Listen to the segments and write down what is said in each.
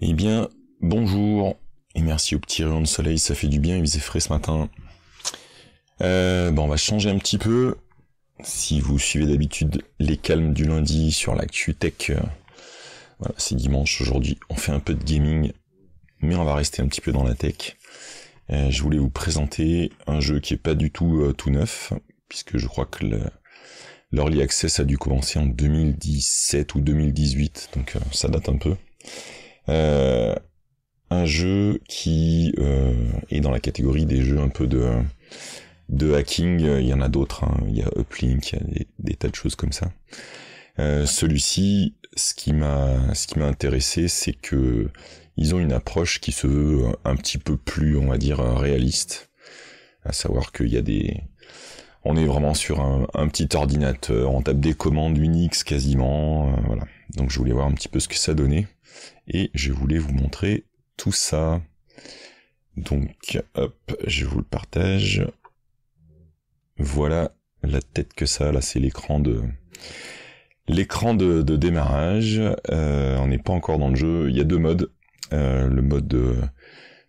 Eh bien, bonjour et merci aux petits rayons de soleil, ça fait du bien, il faisait frais ce matin. Euh, bon, on va changer un petit peu. Si vous suivez d'habitude les calmes du lundi sur la Q-Tech, euh, c'est dimanche aujourd'hui, on fait un peu de gaming, mais on va rester un petit peu dans la tech. Euh, je voulais vous présenter un jeu qui est pas du tout tout neuf, puisque je crois que l'Early Access a dû commencer en 2017 ou 2018, donc ça date un peu. Euh, un jeu qui euh, est dans la catégorie des jeux un peu de, de hacking. Il y en a d'autres. Hein. Il y a Uplink, il y a des, tas de choses comme ça. Euh, celui-ci, ce qui m'a ce qui m'a intéressé, c'est que ils ont une approche qui se veut un petit peu plus, on va dire, réaliste. À savoir qu'il y a des on est vraiment sur un, petit ordinateur, on tape des commandes Unix quasiment, voilà. Donc je voulais voir un petit peu ce que ça donnait et je voulais vous montrer tout ça. Donc, hop, je vous le partage. Voilà la tête que ça a, là c'est l'écran de l'écran de, démarrage. Euh, on n'est pas encore dans le jeu, il y a deux modes. Euh, le mode euh,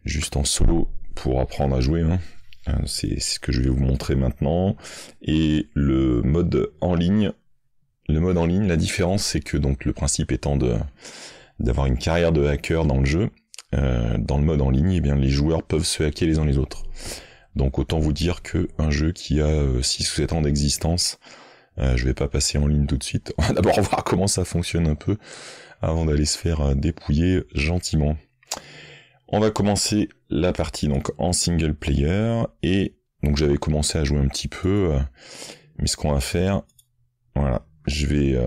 juste en solo pour apprendre à jouer, hein. c'est ce que je vais vous montrer maintenant. Et le mode en ligne. Le mode en ligne, la différence c'est que donc le principe étant de d'avoir une carrière de hacker dans le jeu, euh, dans le mode en ligne, eh bien les joueurs peuvent se hacker les uns les autres. Donc autant vous dire que un jeu qui a 6 euh, ou 7 ans d'existence, euh, je vais pas passer en ligne tout de suite. On va d'abord voir comment ça fonctionne un peu avant d'aller se faire euh, dépouiller gentiment. On va commencer la partie donc en single player et donc j'avais commencé à jouer un petit peu, mais ce qu'on va faire, voilà, je vais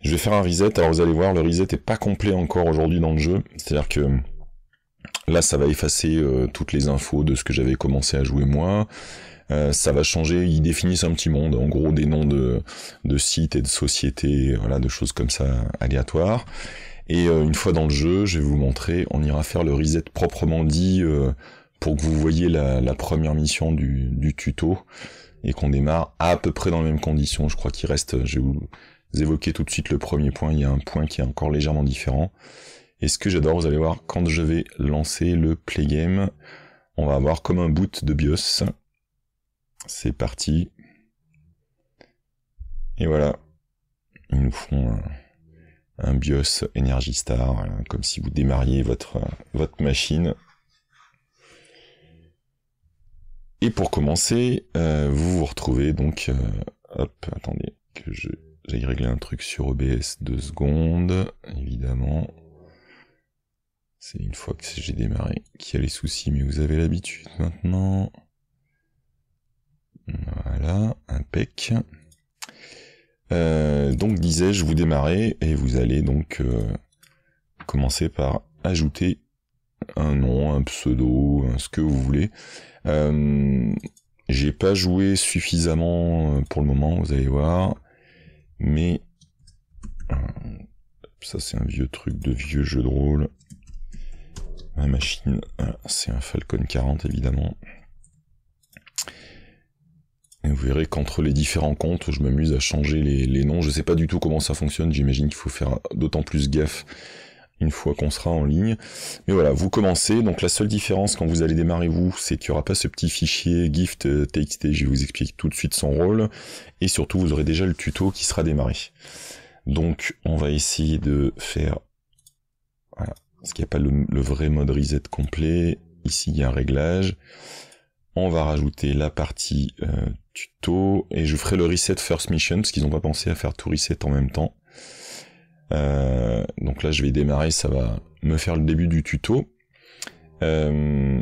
je vais faire un reset, alors vous allez voir, le reset est pas complet encore aujourd'hui dans le jeu, c'est-à-dire que là ça va effacer euh, toutes les infos de ce que j'avais commencé à jouer moi, euh, ça va changer, ils définissent un petit monde, en gros des noms de, de sites et de sociétés, voilà, de choses comme ça aléatoires. Et euh, une fois dans le jeu, je vais vous montrer, on ira faire le reset proprement dit pour que vous voyez la, première mission du, du tuto et qu'on démarre à peu près dans les mêmes conditions. Je crois qu'il reste, je vous, évoquez tout de suite le premier point, il y a un point qui est encore légèrement différent. Et ce que j'adore, vous allez voir, quand je vais lancer le play game, on va avoir comme un boot de BIOS. C'est parti. Et voilà. Ils nous font un, BIOS Energy Star, hein, comme si vous démarriez votre, votre machine. Et pour commencer, euh, vous vous retrouvez donc... Euh, hop, attendez que je j'ai réglé un truc sur OBS deux secondes, évidemment. C'est une fois que j'ai démarré qu'il y a les soucis, mais vous avez l'habitude maintenant. Voilà, impec. Euh, donc disais-je, vous démarrez et vous allez donc euh, commencer par ajouter un nom, un pseudo, ce que vous voulez. Euh, j'ai pas joué suffisamment euh, pour le moment, vous allez voir. Mais euh, ça c'est un vieux truc de vieux jeu de rôle. Ma machine, euh, c'est un Falcon 40 évidemment. Et vous verrez qu'entre les différents comptes, je m'amuse à changer les, noms. Je ne sais pas du tout comment ça fonctionne. J'imagine qu'il faut faire d'autant plus gaffe une fois qu'on sera en ligne. Mais voilà, vous commencez. Donc la seule différence quand vous allez démarrer vous, c'est qu'il n'y aura pas ce petit fichier gift euh, txt Je vous explique tout de suite son rôle. Et surtout, vous aurez déjà le tuto qui sera démarré. Donc on va essayer de faire... Voilà. Parce qu'il n'y a pas le, vrai mode reset complet. Ici, il y a un réglage. On va rajouter la partie euh, tuto. Et je ferai le reset first mission, parce qu'ils n'ont pas pensé à faire tout reset en même temps. Euh, donc là, je vais démarrer, ça va me faire le début du tuto. Euh,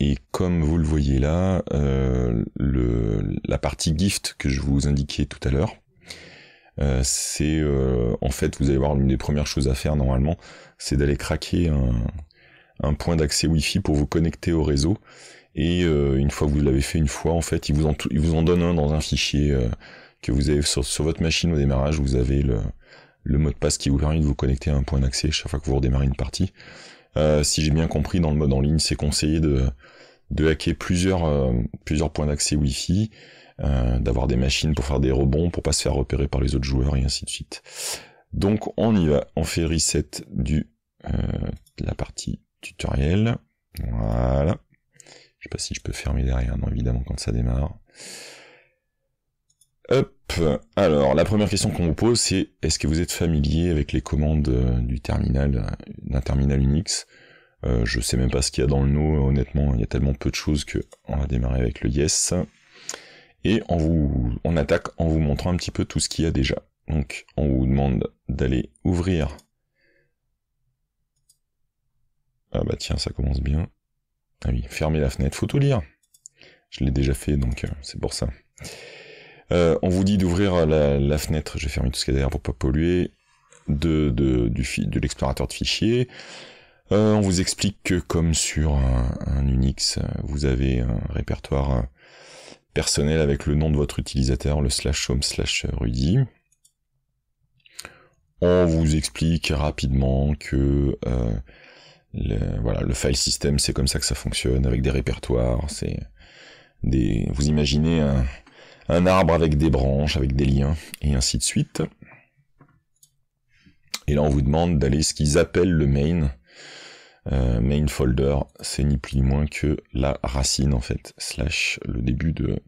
et comme vous le voyez là, euh, le, la partie gift que je vous indiquais tout à l'heure, c'est en fait, vous allez voir, l'une des premières choses à faire normalement, c'est d'aller craquer un, point d'accès Wi-Fi pour vous connecter au réseau. Et une fois que vous l'avez fait une fois, en fait, il vous en, il vous en donne un dans un fichier que vous avez sur, votre machine au démarrage, vous avez le, le mot de passe qui vous permet de vous connecter à un point d'accès chaque fois que vous redémarrez une partie. Euh, si j'ai bien compris, dans le mode en ligne, c'est conseillé de, de hacker plusieurs, euh, plusieurs points d'accès Wi-Fi, euh, d'avoir des machines pour faire des rebonds, pour pas se faire repérer par les autres joueurs et ainsi de suite. Donc on y va, on fait reset du, de la partie tutoriel. Voilà. Je sais pas si je peux fermer derrière, non évidemment quand ça démarre. Hop, alors la première question qu'on vous pose c'est est-ce que vous êtes familier avec les commandes euh, du terminal, euh, d'un terminal Unix Je euh, Je sais même pas ce qu'il y a dans le no, honnêtement il y a tellement peu de choses que on va démarrer avec le yes. Et on vous on attaque en vous montrant un petit peu tout ce qu'il y a déjà. Donc on vous demande d'aller ouvrir. Ah bah tiens, ça commence bien. Ah oui, fermer la fenêtre, faut tout lire. Je l'ai déjà fait, donc c'est pour ça. Euh, on vous dit d'ouvrir euh, la, la, fenêtre, j'ai fermé tout ce qu'il y a derrière pour pas polluer, de, de, de l'explorateur de fichiers. Euh, on vous explique que comme sur un, Unix, vous avez un répertoire personnel avec le nom de votre utilisateur, le slash home slash Rudy. On vous explique rapidement que le, voilà, le file system, c'est comme ça que ça fonctionne, avec des répertoires, c'est des. Vous imaginez un, un arbre avec des branches, avec des liens, et ainsi de suite. Et là, on vous demande d'aller ce qu'ils appellent le main. Euh, main folder, c'est ni plus ni moins que la racine en fait, slash le début de,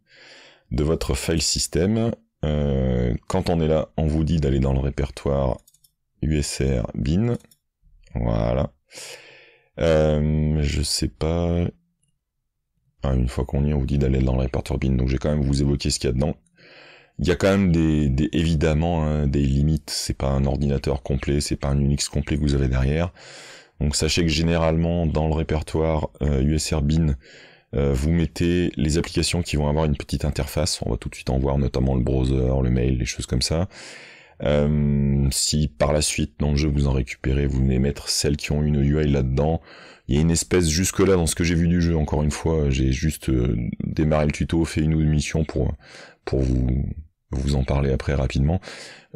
de votre file system. Euh, quand on est là, on vous dit d'aller dans le répertoire usr bin. Voilà. Euh, je sais pas, Hein, une fois qu'on y est, on vous dit d'aller dans le répertoire bin. Donc j'ai quand même vous évoqué ce qu'il y a dedans. Il y a quand même des, évidemment hein, des limites. C'est pas un ordinateur complet, c'est pas un Unix complet que vous avez derrière. Donc sachez que généralement dans le répertoire USR euh, bin, euh, vous mettez les applications qui vont avoir une petite interface. On va tout de suite en voir, notamment le browser, le mail, les choses comme ça. Euh, si par la suite dans le jeu vous en récupérez, vous venez mettre celles qui ont une UI là-dedans. Il y a une espèce jusque là dans ce que j'ai vu du jeu. Encore une fois, j'ai juste euh, démarré le tuto, fait une ou deux missions pour pour vous vous en parler après rapidement.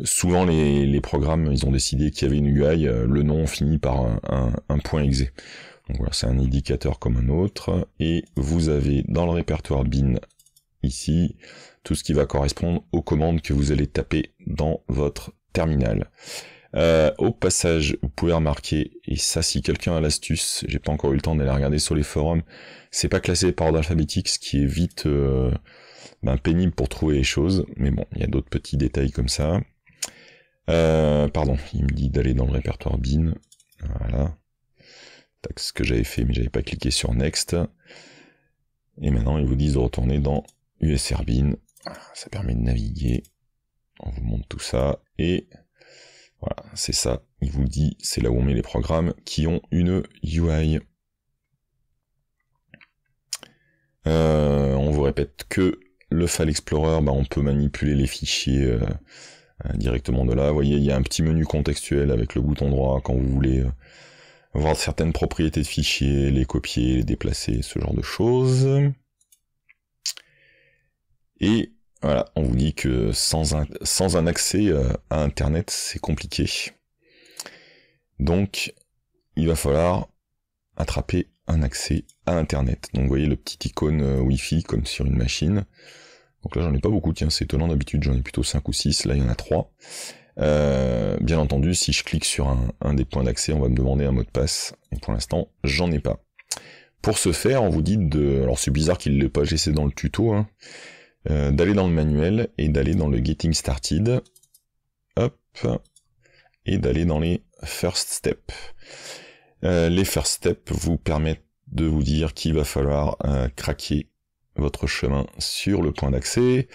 Souvent les, les programmes, ils ont décidé qu'il y avait une UI, euh, le nom finit par un, point exé. Donc voilà, c'est un indicateur comme un autre. Et vous avez dans le répertoire bin ici tout ce qui va correspondre aux commandes que vous allez taper dans votre terminal. Euh, au passage, vous pouvez remarquer, et ça si quelqu'un a l'astuce, j'ai pas encore eu le temps d'aller regarder sur les forums, c'est pas classé par ordre alphabétique, ce qui est vite euh, ben, pénible pour trouver les choses, mais bon, il y a d'autres petits détails comme ça. Euh, pardon, il me dit d'aller dans le répertoire bin, voilà. ce que j'avais fait, mais j'avais pas cliqué sur next. Et maintenant, ils vous disent de retourner dans USR bin, ça permet de naviguer. On vous montre tout ça. Et voilà, c'est ça. Il vous dit, c'est là où on met les programmes qui ont une UI. Euh, on vous répète que le File Explorer, bah, on peut manipuler les fichiers euh, euh, directement de là. Vous voyez, il y a un petit menu contextuel avec le bouton droit quand vous voulez voir certaines propriétés de fichiers, les copier, les déplacer, ce genre de choses. Et voilà, on vous dit que sans un, sans un accès euh, à Internet, c'est compliqué. Donc, il va falloir attraper un accès à Internet. Donc, vous voyez le petit icône euh, Wi-Fi comme sur une machine. Donc là, j'en ai pas beaucoup, tiens, c'est étonnant, d'habitude j'en ai plutôt 5 ou 6, là il y en a 3. Euh, bien entendu, si je clique sur un, un des points d'accès, on va me demander un mot de passe, et pour l'instant, j'en ai pas. Pour ce faire, on vous dit de... Alors c'est bizarre qu'il ne l'ait pas laissé dans le tuto, hein, euh, d'aller dans le manuel et d'aller dans le Getting Started. Hop. Et d'aller dans les First Steps. Euh, les First Steps vous permettent de vous dire qu'il va falloir euh, craquer votre chemin sur le point d'accès.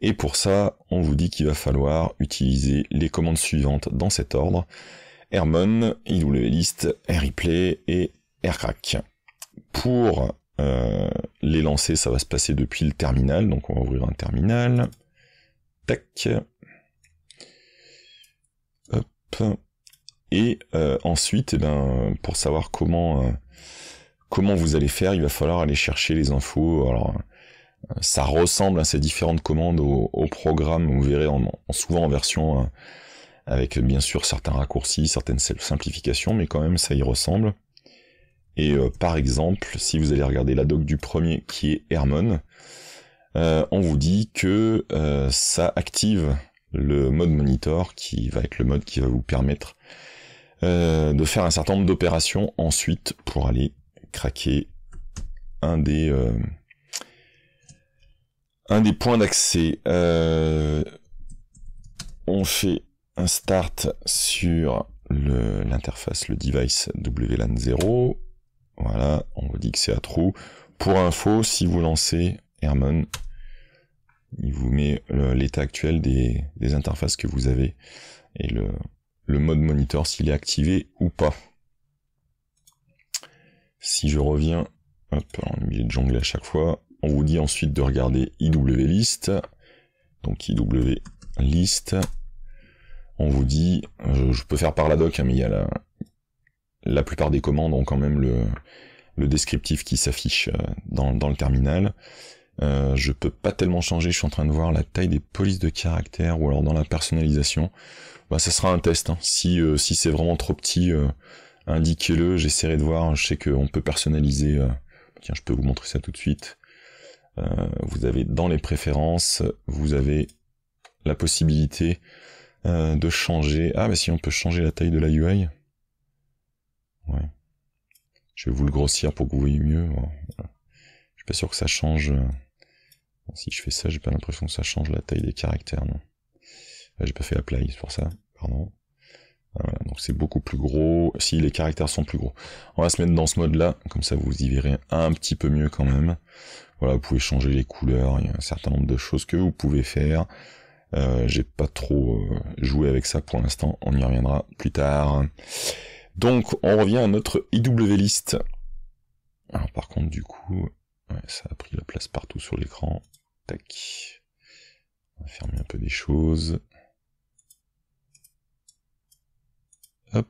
Et pour ça, on vous dit qu'il va falloir utiliser les commandes suivantes dans cet ordre. Airmon, IWList, Airreplay et Aircrack. Pour euh, les lancer, ça va se passer depuis le terminal, donc on va ouvrir un terminal. Tac. Et euh, ensuite, eh ben, pour savoir comment, euh, comment vous allez faire, il va falloir aller chercher les infos. Alors, ça ressemble à hein, ces différentes commandes au, programme, vous verrez, en souvent en version avec bien sûr certains raccourcis, certaines simplifications, mais quand même ça y ressemble. Et euh, par exemple, si vous allez regarder la doc du premier qui est Hermon, euh, on vous dit que euh, ça active le mode monitor qui va être le mode qui va vous permettre de faire un certain nombre d'opérations ensuite pour aller craquer un des un des points d'accès. on fait un start sur l'interface, le device WLAN 0, voilà, on vous dit que c'est à trou. Pour info, si vous lancez Herman, il vous met l'état actuel des, interfaces que vous avez et le, mode monitor s'il est activé ou pas. Si je reviens, hop, on est obligé de jongler à chaque fois. On vous dit ensuite de regarder IWList. Donc IWList. On vous dit, je, peux faire par la doc, hein, mais il y a la, la plupart des commandes ont quand même le, descriptif qui s'affiche euh, dans, le terminal. Euh, je peux pas tellement changer, je suis en train de voir la taille des polices de caractère ou alors dans la personnalisation. Bah ça sera un test. Hein. Si, euh, si c'est vraiment trop petit, euh, indiquez-le, j'essaierai de voir, je sais qu'on peut personnaliser. Tiens, je peux vous montrer ça tout de suite. vous avez dans les préférences, vous avez la possibilité de changer. Ah bah si on peut changer la taille de la UI. Ouais. Je vais vous le grossir pour que vous voyez mieux. Hein. Je suis pas sûr que ça change. Euh, si je fais ça, j'ai pas l'impression que ça change la taille des caractères, non. J'ai pas fait la play, pour ça. Pardon. Ah, donc c'est beaucoup plus gros. Si les caractères sont plus gros. On va se mettre dans ce mode-là, comme ça vous y verrez un petit peu mieux quand même. Voilà, vous pouvez changer les couleurs, il y a un certain nombre de choses que vous pouvez faire. Euh, J'ai pas trop euh, joué avec ça pour l'instant, on y reviendra plus tard. Donc, on revient à notre IW list. Alors, par contre, du coup, ça a pris la place partout sur l'écran. Tac. On va fermer un peu des choses. Hop.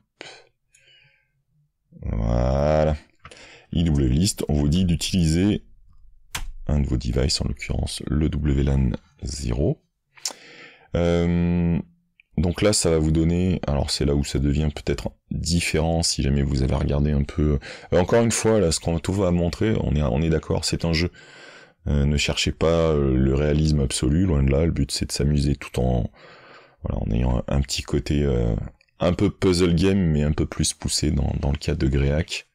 Voilà. IWList, on vous dit d'utiliser un de vos devices, en l'occurrence le WLAN 0. Euh, donc là, ça va vous donner, alors c'est là où ça devient peut-être différent si jamais vous avez regardé un peu. Euh, encore une fois, là, ce qu'on va montrer, on est, on est d'accord, c'est un jeu. Euh, ne cherchez pas euh, le réalisme absolu, loin de là. Le but, c'est de s'amuser tout en, voilà, en ayant un, petit côté un peu puzzle game, mais un peu plus poussé dans, dans le cas de Gréac.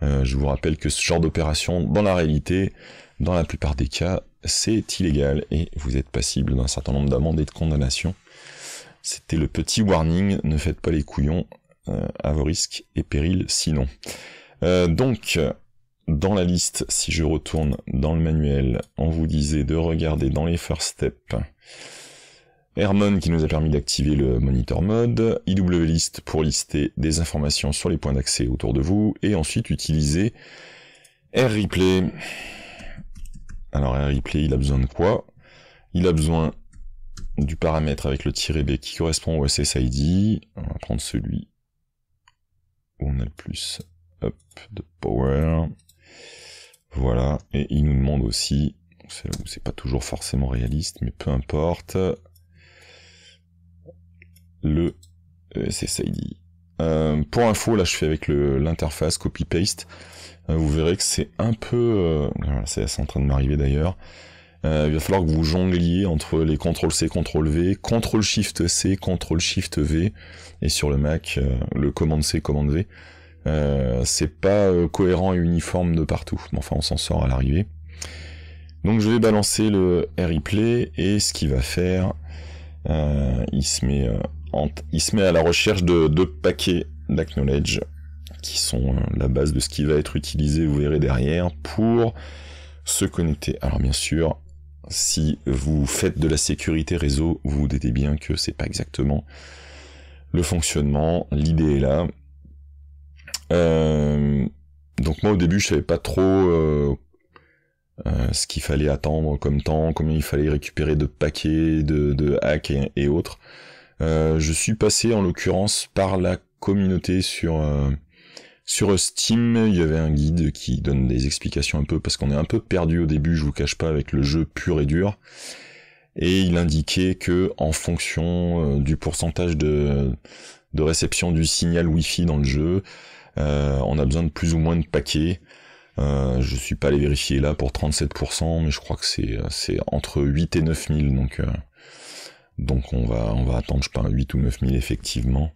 je vous rappelle que ce genre d'opération, dans la réalité, dans la plupart des cas, c'est illégal et vous êtes passible d'un certain nombre d'amendes et de condamnations. C'était le petit warning, ne faites pas les couillons euh, à vos risques et périls sinon. Euh, donc, dans la liste, si je retourne dans le manuel, on vous disait de regarder dans les first steps. Hermon qui nous a permis d'activer le monitor mode, IW list pour lister des informations sur les points d'accès autour de vous, et ensuite utiliser R replay. Alors R replay, il a besoin de quoi Il a besoin du paramètre avec le tiret B qui correspond au SSID. On va prendre celui où on a le plus de power. Voilà, et il nous demande aussi, c'est pas toujours forcément réaliste, mais peu importe, le SSID. Euh, pour info, là je fais avec l'interface copy-paste. Euh, vous verrez que c'est un peu... Euh, c'est en train de m'arriver d'ailleurs. Euh, il va falloir que vous jongliez entre les CTRL C, CTRL V, CTRL Shift C, CTRL Shift V, et sur le Mac, euh, le commande C, commande V. Euh, c'est pas euh, cohérent et uniforme de partout, mais enfin on s'en sort à l'arrivée. Donc je vais balancer le replay et ce qu'il va faire, il se met il se met à la recherche de, de paquets d'acknowledge qui sont la base de ce qui va être utilisé, vous verrez derrière, pour se connecter. Alors bien sûr, si vous faites de la sécurité réseau, vous vous doutez bien que c'est pas exactement le fonctionnement. L'idée est là. Euh, donc moi au début je savais pas trop euh, euh, ce qu'il fallait attendre comme temps, combien il fallait récupérer de paquets, de, hacks et, et autres. je suis passé en l'occurrence par la communauté sur sur Steam, il y avait un guide qui donne des explications un peu, parce qu'on est un peu perdu au début, je vous cache pas, avec le jeu pur et dur. Et il indiquait que, en fonction euh, du pourcentage de, réception du signal Wi-Fi dans le jeu, euh, on a besoin de plus ou moins de paquets. Euh, je suis pas allé vérifier là pour 37%, mais je crois que c'est entre 8 et 9000, donc donc on va on va attendre je sais pas 8 ou 9000 effectivement.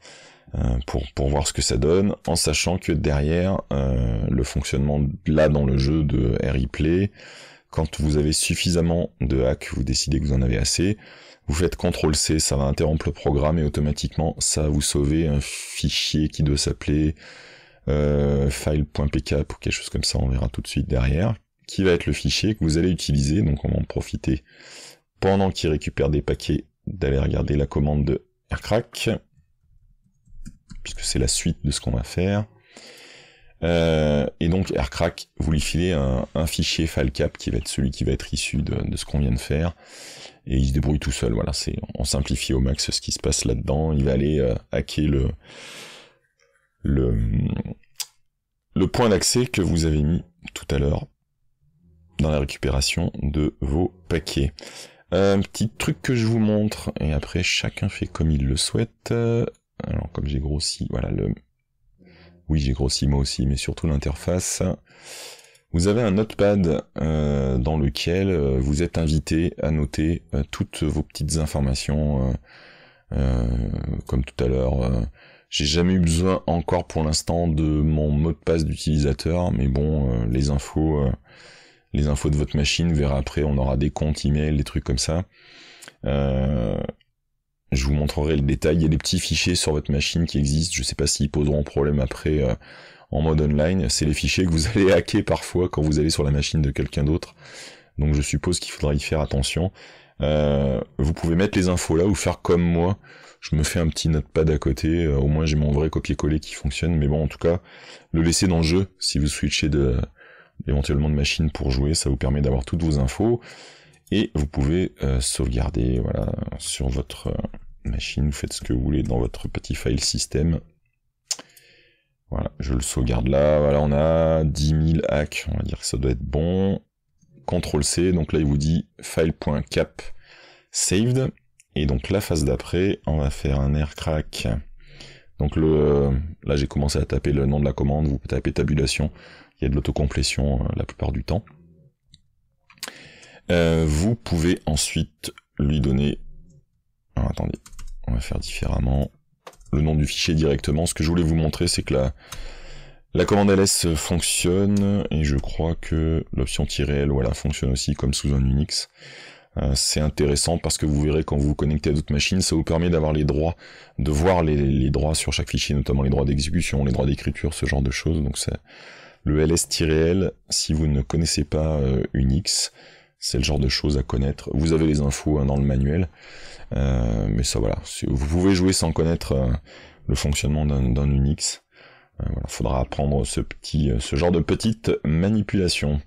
Euh, pour, pour voir ce que ça donne, en sachant que derrière, euh, le fonctionnement là dans le jeu de Replay, quand vous avez suffisamment de hacks, vous décidez que vous en avez assez, vous faites CTRL C, ça va interrompre le programme et automatiquement ça va vous sauver un fichier qui doit s'appeler euh, file.pk ou quelque chose comme ça, on verra tout de suite derrière, qui va être le fichier que vous allez utiliser, donc on va en profiter pendant qu'il récupère des paquets d'aller regarder la commande de R-Crack puisque c'est la suite de ce qu'on va faire. Euh, et donc Aircrack, vous lui filez un, fichier Falcap, qui va être celui qui va être issu de, ce qu'on vient de faire. Et il se débrouille tout seul, voilà, c'est on simplifie au max ce qui se passe là-dedans. Il va aller euh, hacker le, le, le point d'accès que vous avez mis tout à l'heure dans la récupération de vos paquets. Un petit truc que je vous montre, et après chacun fait comme il le souhaite alors comme j'ai grossi, voilà le... Oui, j'ai grossi moi aussi, mais surtout l'interface. Vous avez un notepad euh, dans lequel euh, vous êtes invité à noter euh, toutes vos petites informations, comme tout à l'heure. j'ai jamais eu besoin encore pour l'instant de mon mot de passe d'utilisateur, mais bon, les infos, les infos de votre machine, vous verrez après, on aura des comptes email, des trucs comme ça. Euh, je vous montrerai le détail. Il y a des petits fichiers sur votre machine qui existent. Je ne sais pas s'ils poseront problème après euh, en mode online. C'est les fichiers que vous allez hacker parfois quand vous allez sur la machine de quelqu'un d'autre. Donc je suppose qu'il faudra y faire attention. Euh, vous pouvez mettre les infos là ou faire comme moi. Je me fais un petit notepad à côté. Euh, au moins j'ai mon vrai copier-coller qui fonctionne. Mais bon, en tout cas, le laisser dans le jeu si vous switchez de éventuellement de machine pour jouer. Ça vous permet d'avoir toutes vos infos et vous pouvez euh, sauvegarder voilà, sur votre euh, machine, vous faites ce que vous voulez dans votre petit file système. Voilà, je le sauvegarde là, voilà, on a 10 000 hacks, on va dire que ça doit être bon. CTRL-C, donc là il vous dit file.cap saved, et donc la phase d'après, on va faire un air crack. Donc le, euh, là j'ai commencé à taper le nom de la commande, vous taper tabulation, il y a de l'autocomplétion la plupart du temps. Euh, vous pouvez ensuite lui donner... attendez, on va faire différemment le nom du fichier directement. Ce que je voulais vous montrer, c'est que la, la commande ls fonctionne, et je crois que l'option "-l", voilà, fonctionne aussi comme sous un Unix. Euh, c'est intéressant parce que vous verrez quand vous vous connectez à d'autres machines, ça vous permet d'avoir les droits, de voir les, droits sur chaque fichier, notamment les droits d'exécution, les droits d'écriture, ce genre de choses. Donc c'est le ls-l, si vous ne connaissez pas euh, Unix, c'est le genre de choses à connaître. Vous avez les infos hein, dans le manuel, euh, mais ça voilà. Vous pouvez jouer sans connaître euh, le fonctionnement d'un Unix. Euh, il faudra apprendre ce petit, ce genre de petite manipulation.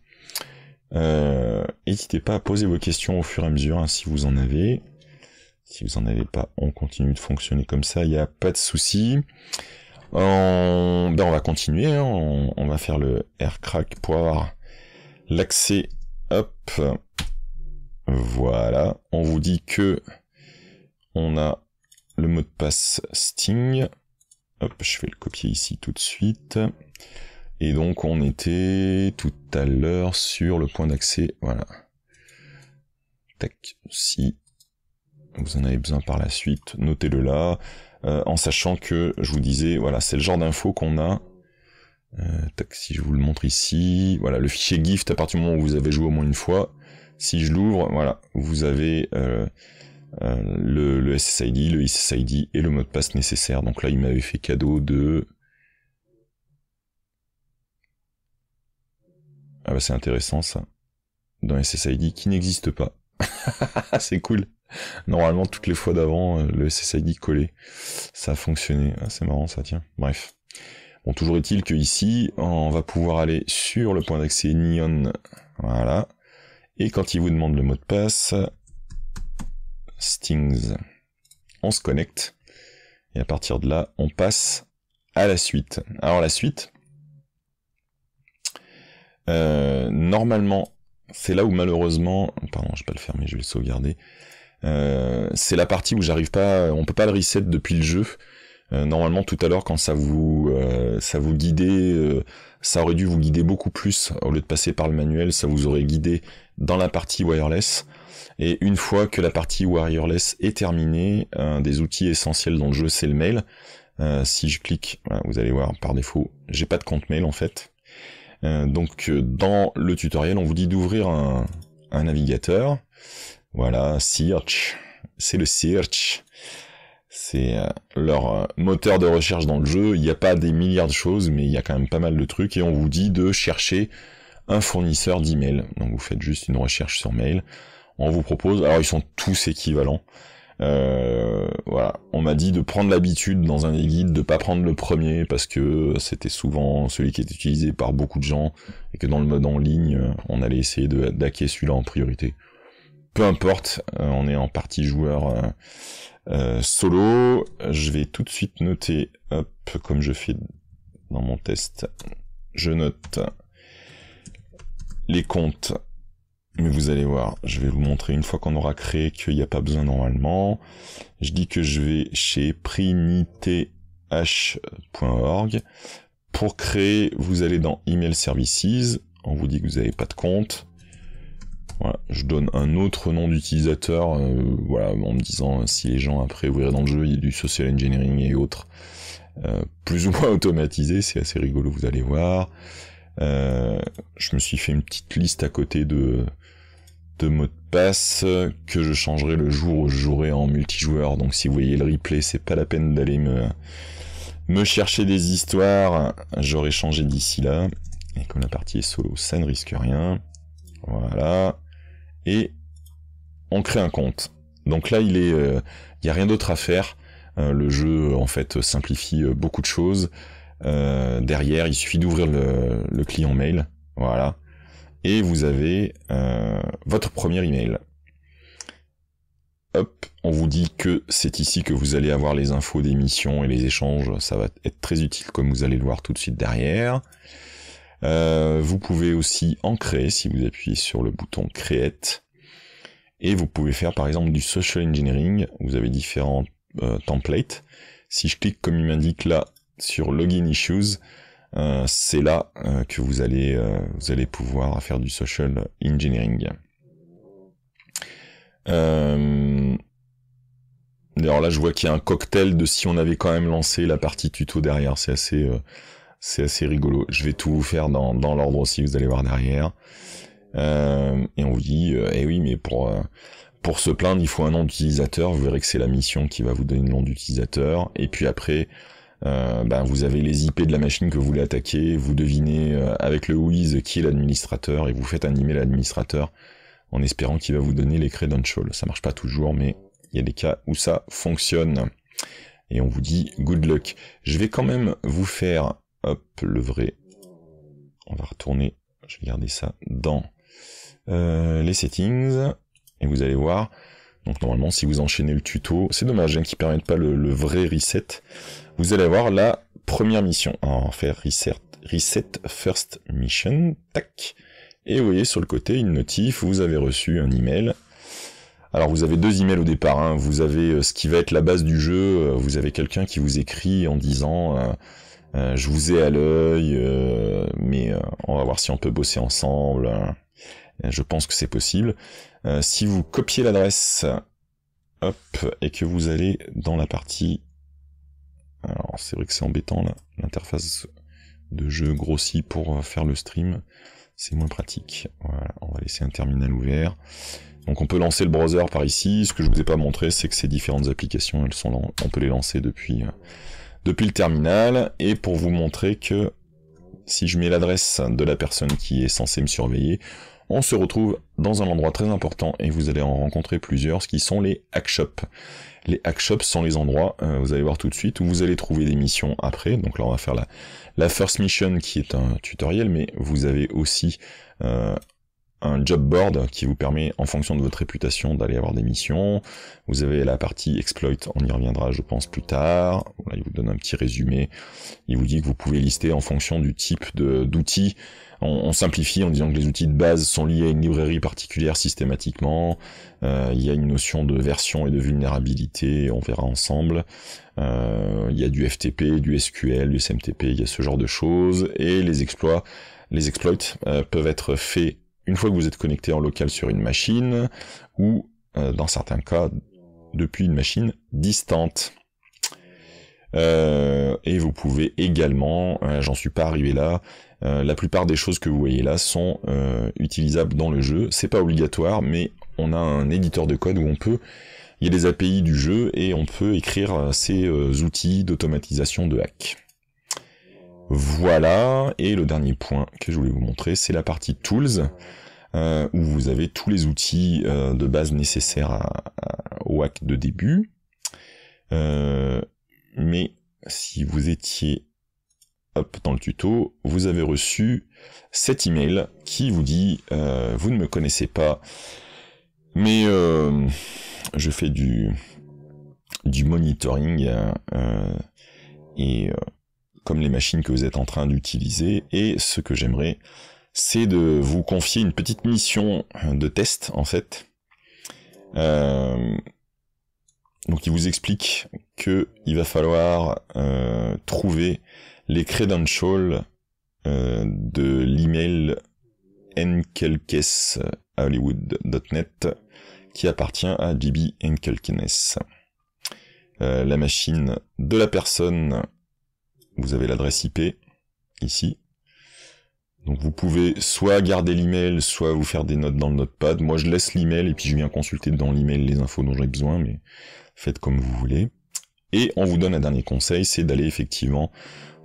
N'hésitez pas à poser vos questions au fur et à mesure hein, si vous en avez. Si vous en avez pas, on continue de fonctionner comme ça, il n'y a pas de souci. On... Ben, on va continuer, hein. on... va faire le aircrack pour avoir l'accès Hop, voilà, on vous dit que on a le mot de passe Sting. Hop, je vais le copier ici tout de suite. Et donc on était tout à l'heure sur le point d'accès, voilà. Tac, si vous en avez besoin par la suite, notez-le là, euh, en sachant que je vous disais, voilà, c'est le genre d'info qu'on a. Euh, tac, si je vous le montre ici, voilà, le fichier gift à partir du moment où vous avez joué au moins une fois, si je l'ouvre, voilà, vous avez euh, euh, le, le, SSID, le ISSID et le mot de passe nécessaire. Donc là, il m'avait fait cadeau de... Ah bah c'est intéressant ça. D'un SSID qui n'existe pas. c'est cool. Normalement, toutes les fois d'avant, euh, le SSID collé, ça a fonctionné. Ah, c'est marrant ça, tiens. Bref. Bon, toujours est-il que ici, on va pouvoir aller sur le point d'accès Neon. Voilà. Et quand il vous demande le mot de passe, Stings, on se connecte. Et à partir de là, on passe à la suite. Alors la suite, euh, normalement, c'est là où malheureusement, pardon, je vais pas le fermer, je vais le sauvegarder. Euh, c'est la partie où j'arrive pas, on peut pas le reset depuis le jeu. Euh, normalement, tout à l'heure, quand ça vous, ça vous guidait ça aurait dû vous guider beaucoup plus. Au lieu de passer par le manuel, ça vous aurait guidé dans la partie wireless. Et une fois que la partie wireless est terminée, un des outils essentiels dans le jeu, c'est le mail. Euh, si je clique, vous allez voir, par défaut, j'ai pas de compte mail en fait. Euh, donc euh, dans le tutoriel, on vous dit d'ouvrir un navigateur. Voilà, search. C'est le search c'est euh, leur euh, moteur de recherche dans le jeu. Il n'y a pas des milliards de choses, mais il y a quand même pas mal de trucs. Et on vous dit de chercher un fournisseur d'email. Donc vous faites juste une recherche sur mail. On vous propose. Alors ils sont tous équivalents. Euh, voilà, on m'a dit de prendre l'habitude dans un des guides de pas prendre le premier parce que c'était souvent celui qui était utilisé par beaucoup de gens et que dans le mode en ligne, on allait essayer de celui-là en priorité. Peu importe, on est en partie joueur euh, solo, je vais tout de suite noter, hop, comme je fais dans mon test, je note les comptes. Mais vous allez voir, je vais vous montrer une fois qu'on aura créé qu'il n'y a pas besoin normalement. Je dis que je vais chez primiteh.org. Pour créer, vous allez dans Email Services. On vous dit que vous n'avez pas de compte. Voilà, je donne un autre nom d'utilisateur, euh, voilà, en me disant euh, si les gens après ouvriraient dans le jeu, il y a du social engineering et autres, euh, plus ou moins automatisé, c'est assez rigolo, vous allez voir. je me suis fait une petite liste à côté de de mots de passe que je changerai le jour où je jouerai en multijoueur. Donc si vous voyez le replay, c'est pas la peine d'aller me me chercher des histoires. J'aurai changé d'ici là. Et comme la partie est solo, ça ne risque rien. Voilà et on crée un compte. Donc là, il n'y euh, y a rien d'autre à faire. Euh, le jeu euh, en fait simplifie beaucoup de choses. derrière, il suffit d'ouvrir le, le, client mail, voilà, et vous avez votre premier email. Hop, on vous dit que c'est ici que vous allez avoir les infos des missions et les échanges. Ça va être très utile, comme vous allez le voir tout de suite derrière. Euh, vous pouvez aussi en créer si vous appuyez sur le bouton Create. Et vous pouvez faire par exemple du social engineering. Vous avez différents euh, templates. Si je clique comme il m'indique là sur Login Issues, euh, c'est là que vous allez, vous allez pouvoir faire du social engineering. D'ailleurs là je vois qu'il y a un cocktail de si on avait quand même lancé la partie tuto derrière, c'est assez, c'est assez rigolo. Je vais tout vous faire dans, dans l'ordre aussi, vous allez voir derrière. Euh, et on vous dit, euh, eh oui, mais pour, euh, pour se plaindre, il faut un nom d'utilisateur. Vous verrez que c'est la mission qui va vous donner le nom d'utilisateur. Et puis après, ben, vous avez les IP de la machine que vous voulez attaquer. Vous devinez avec le wiz qui est l'administrateur et vous faites animer l'administrateur en espérant qu'il va vous donner les credentials. Ça marche pas toujours, mais il y a des cas où ça fonctionne. Et on vous dit good luck. Je vais quand même vous faire Hop, le vrai. On va retourner, je vais garder ça dans euh, les settings. Et vous allez voir, donc normalement si vous enchaînez le tuto, c'est dommage hein, qu'ils ne permettent pas le, vrai reset. Vous allez avoir la première mission. Alors, ah, on va faire reset, reset first mission, tac. Et vous voyez sur le côté une notif, vous avez reçu un email. Alors vous avez deux emails au départ, hein. vous avez euh, ce qui va être la base du jeu, euh, vous avez quelqu'un qui vous écrit en disant... Euh, je vous ai à l'œil, euh, mais euh, on va voir si on peut bosser ensemble. Hein. Je pense que c'est possible. si vous copiez l'adresse, hop, et que vous allez dans la partie... Alors c'est vrai que c'est embêtant là, l'interface de jeu grossit pour faire le stream. C'est moins pratique. Voilà, on va laisser un terminal ouvert. Donc on peut lancer le browser par ici. Ce que je vous ai pas montré, c'est que ces différentes applications, elles sont on peut les lancer depuis depuis le terminal et pour vous montrer que si je mets l'adresse de la personne qui est censée me surveiller, on se retrouve dans un endroit très important et vous allez en rencontrer plusieurs, ce qui sont les hackshops. Les hackshops sont les endroits, euh, vous allez voir tout de suite, où vous allez trouver des missions après. Donc là on va faire la, la first mission qui est un tutoriel, mais vous avez aussi euh, un job board qui vous permet, en fonction de votre réputation, d'aller avoir des missions. Vous avez la partie exploit, on y reviendra, je pense, plus tard. il vous donne un petit résumé. Il vous dit que vous pouvez lister en fonction du type d'outils. On, simplifie en disant que les outils de base sont liés à une librairie particulière systématiquement. Euh, il y a une notion de version et de vulnérabilité, on verra ensemble. Euh, il y a du FTP, du SQL, du SMTP, il y a ce genre de choses. Et les exploits, les exploits euh, peuvent être faits une fois que vous êtes connecté en local sur une machine, ou euh, dans certains cas depuis une machine distante. Euh, et vous pouvez également, euh, j'en suis pas arrivé là, la plupart des choses que vous voyez là sont utilisables dans le jeu. C'est pas obligatoire, mais on a un éditeur de code où on peut, il y a des API du jeu et on peut écrire ces outils d'automatisation de hack. Voilà, et le dernier point que je voulais vous montrer, c'est la partie Tools, euh, où vous avez tous les outils euh, de base nécessaires à, au hack de début. Euh, mais si vous étiez dans le tuto, vous avez reçu cet email qui vous dit vous ne me connaissez pas, mais je fais du, du monitoring et comme les machines que vous êtes en train d'utiliser. Et ce que j'aimerais, c'est de vous confier une petite mission de test, en fait. Euh, donc il vous explique que il va falloir euh, trouver les credentials euh, de l'email nkelkeshollywood.net qui appartient à JB Nkelkenes. Euh, la machine de la personne vous avez l'adresse IP ici. Donc vous pouvez soit garder l'email, soit vous faire des notes dans le notepad. Moi je laisse l'email et puis je viens consulter dans l'email les infos dont j'ai besoin, mais faites comme vous voulez. Et on vous donne un dernier conseil, c'est d'aller effectivement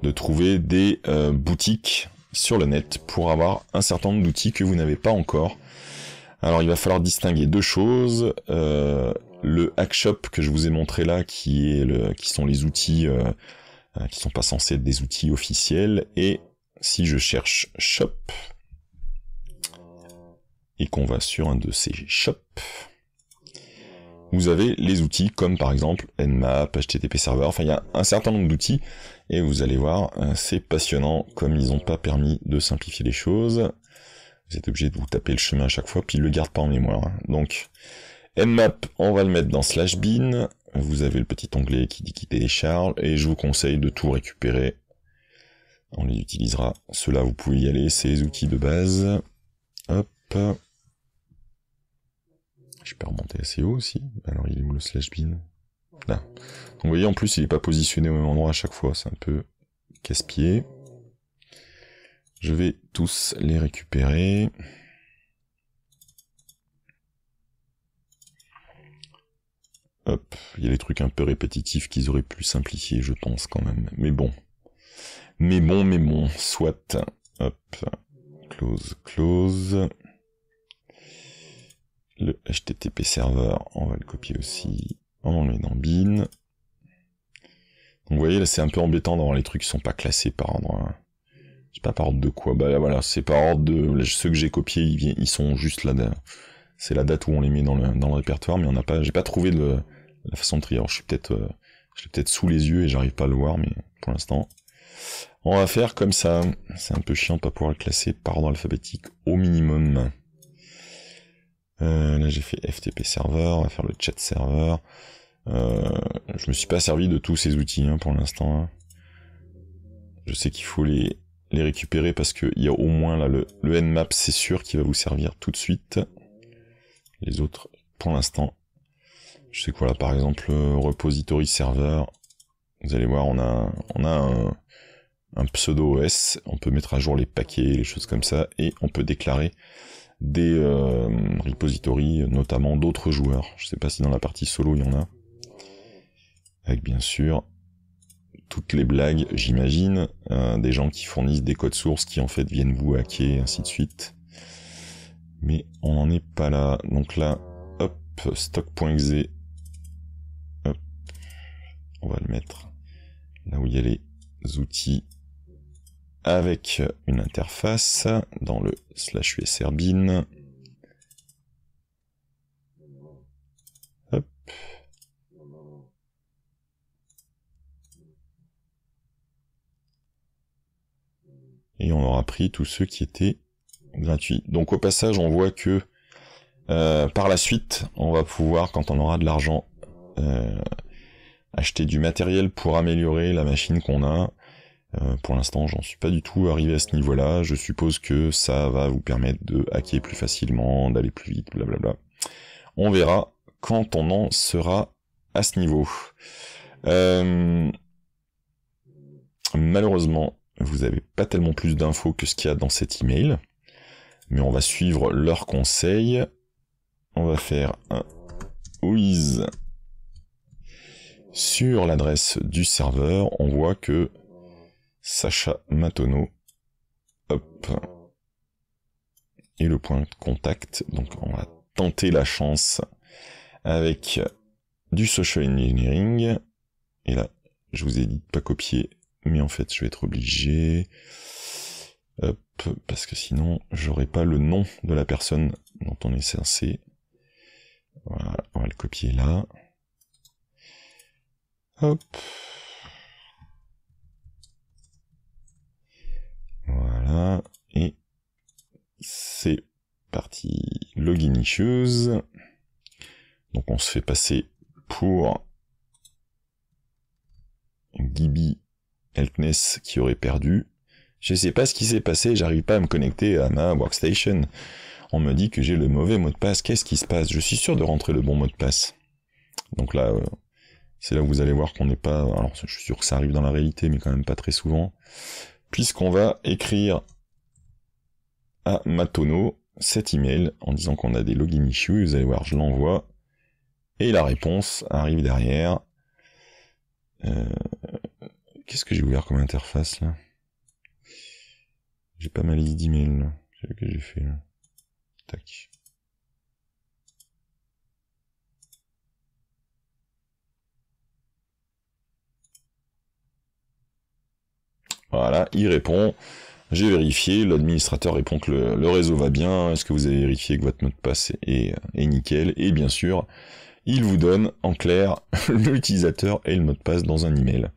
de trouver des euh, boutiques sur le net pour avoir un certain nombre d'outils que vous n'avez pas encore. Alors il va falloir distinguer deux choses. Euh, le le Shop que je vous ai montré là, qui est le, qui sont les outils euh, Hein, qui sont pas censés être des outils officiels. Et si je cherche shop et qu'on va sur un de ces shops, vous avez les outils comme par exemple Nmap, HTTP Server, enfin il y a un certain nombre d'outils et vous allez voir, hein, c'est passionnant comme ils n'ont pas permis de simplifier les choses. Vous êtes obligé de vous taper le chemin à chaque fois, puis ils le gardent pas en mémoire. Hein. Donc Nmap, on va le mettre dans slash bin, vous avez le petit onglet qui dit qu'il Charles et je vous conseille de tout récupérer. On les utilisera. Cela, vous pouvez y aller, Ces outils de base. Hop. Je peux remonter assez haut aussi. Alors, il est où le slash bin Là. Donc, vous voyez, en plus, il n'est pas positionné au même endroit à chaque fois. C'est un peu casse-pied. Je vais tous les récupérer. Hop, il y a des trucs un peu répétitifs qu'ils auraient pu simplifier, je pense quand même. Mais bon. Mais bon, mais bon, soit. Hop, close, close. Le HTTP serveur. on va le copier aussi. On le met dans bin. vous voyez, là c'est un peu embêtant d'avoir les trucs qui sont pas classés par ordre. Je ne sais pas par ordre de quoi. Bah là, voilà, c'est par ordre de... ceux que j'ai copiés, ils, sont juste là-dedans c'est la date où on les met dans le, répertoire, mais on n'a pas, j'ai pas trouvé de la façon de trier. Alors, je suis peut-être, euh, je l'ai peut-être sous les yeux et j'arrive pas à le voir, mais pour l'instant, on va faire comme ça. C'est un peu chiant de pas pouvoir le classer par ordre alphabétique au minimum. Euh, là, j'ai fait FTP serveur, on va faire le chat serveur. Euh, je me suis pas servi de tous ces outils hein, pour l'instant. Hein. Je sais qu'il faut les, les récupérer parce qu'il y a au moins là le, le Nmap, c'est sûr, qui va vous servir tout de suite. Les autres, pour l'instant, je sais quoi là, par exemple, euh, repository server. Vous allez voir, on a, on a un, pseudo OS. On peut mettre à jour les paquets, les choses comme ça, et on peut déclarer des euh, repositories, notamment d'autres joueurs. Je sais pas si dans la partie solo il y en a. Avec bien sûr toutes les blagues, j'imagine, euh, des gens qui fournissent des codes sources qui en fait viennent vous hacker, ainsi de suite. Mais on n'en est pas là. Donc là, hop, stock.exe. Hop. On va le mettre là où il y a les outils avec une interface dans le slash usr Hop. Et on aura pris tous ceux qui étaient gratuit. Donc au passage, on voit que euh, par la suite, on va pouvoir, quand on aura de l'argent, euh, acheter du matériel pour améliorer la machine qu'on a. Euh, pour l'instant, j'en suis pas du tout arrivé à ce niveau-là. Je suppose que ça va vous permettre de hacker plus facilement, d'aller plus vite, blablabla. On verra quand on en sera à ce niveau. malheureusement, vous n'avez pas tellement plus d'infos que ce qu'il y a dans cet email mais on va suivre leurs conseils. On va faire un whiz sur l'adresse du serveur. On voit que Sacha Matono, hop, le point de contact. Donc on va tenter la chance avec du social engineering. Et là, je vous ai dit de pas copier, mais en fait, je vais être obligé. Euh, parce que sinon, j'aurai pas le nom de la personne dont on est censé. Voilà, on va le copier là. Hop. Voilà, et c'est parti. Login issues. Donc on se fait passer pour Gibby Elkness qui aurait perdu. Je sais pas ce qui s'est passé, j'arrive pas à me connecter à ma workstation. On me dit que j'ai le mauvais mot de passe, qu'est-ce qui se passe Je suis sûr de rentrer le bon mot de passe. Donc là, euh, c'est là où vous allez voir qu'on n'est pas... Alors je suis sûr que ça arrive dans la réalité, mais quand même pas très souvent. Puisqu'on va écrire à Matono cet email en disant qu'on a des login issues, vous allez voir, je l'envoie. Et la réponse arrive derrière. Euh, qu'est-ce que j'ai ouvert comme interface là j'ai pas ma liste d'emails là, que j'ai fait là. Tac. Voilà, il répond. J'ai vérifié, l'administrateur répond que le, réseau va bien, est-ce que vous avez vérifié que votre mot de passe est, est nickel, et bien sûr, il vous donne en clair l'utilisateur et le mot de passe dans un email.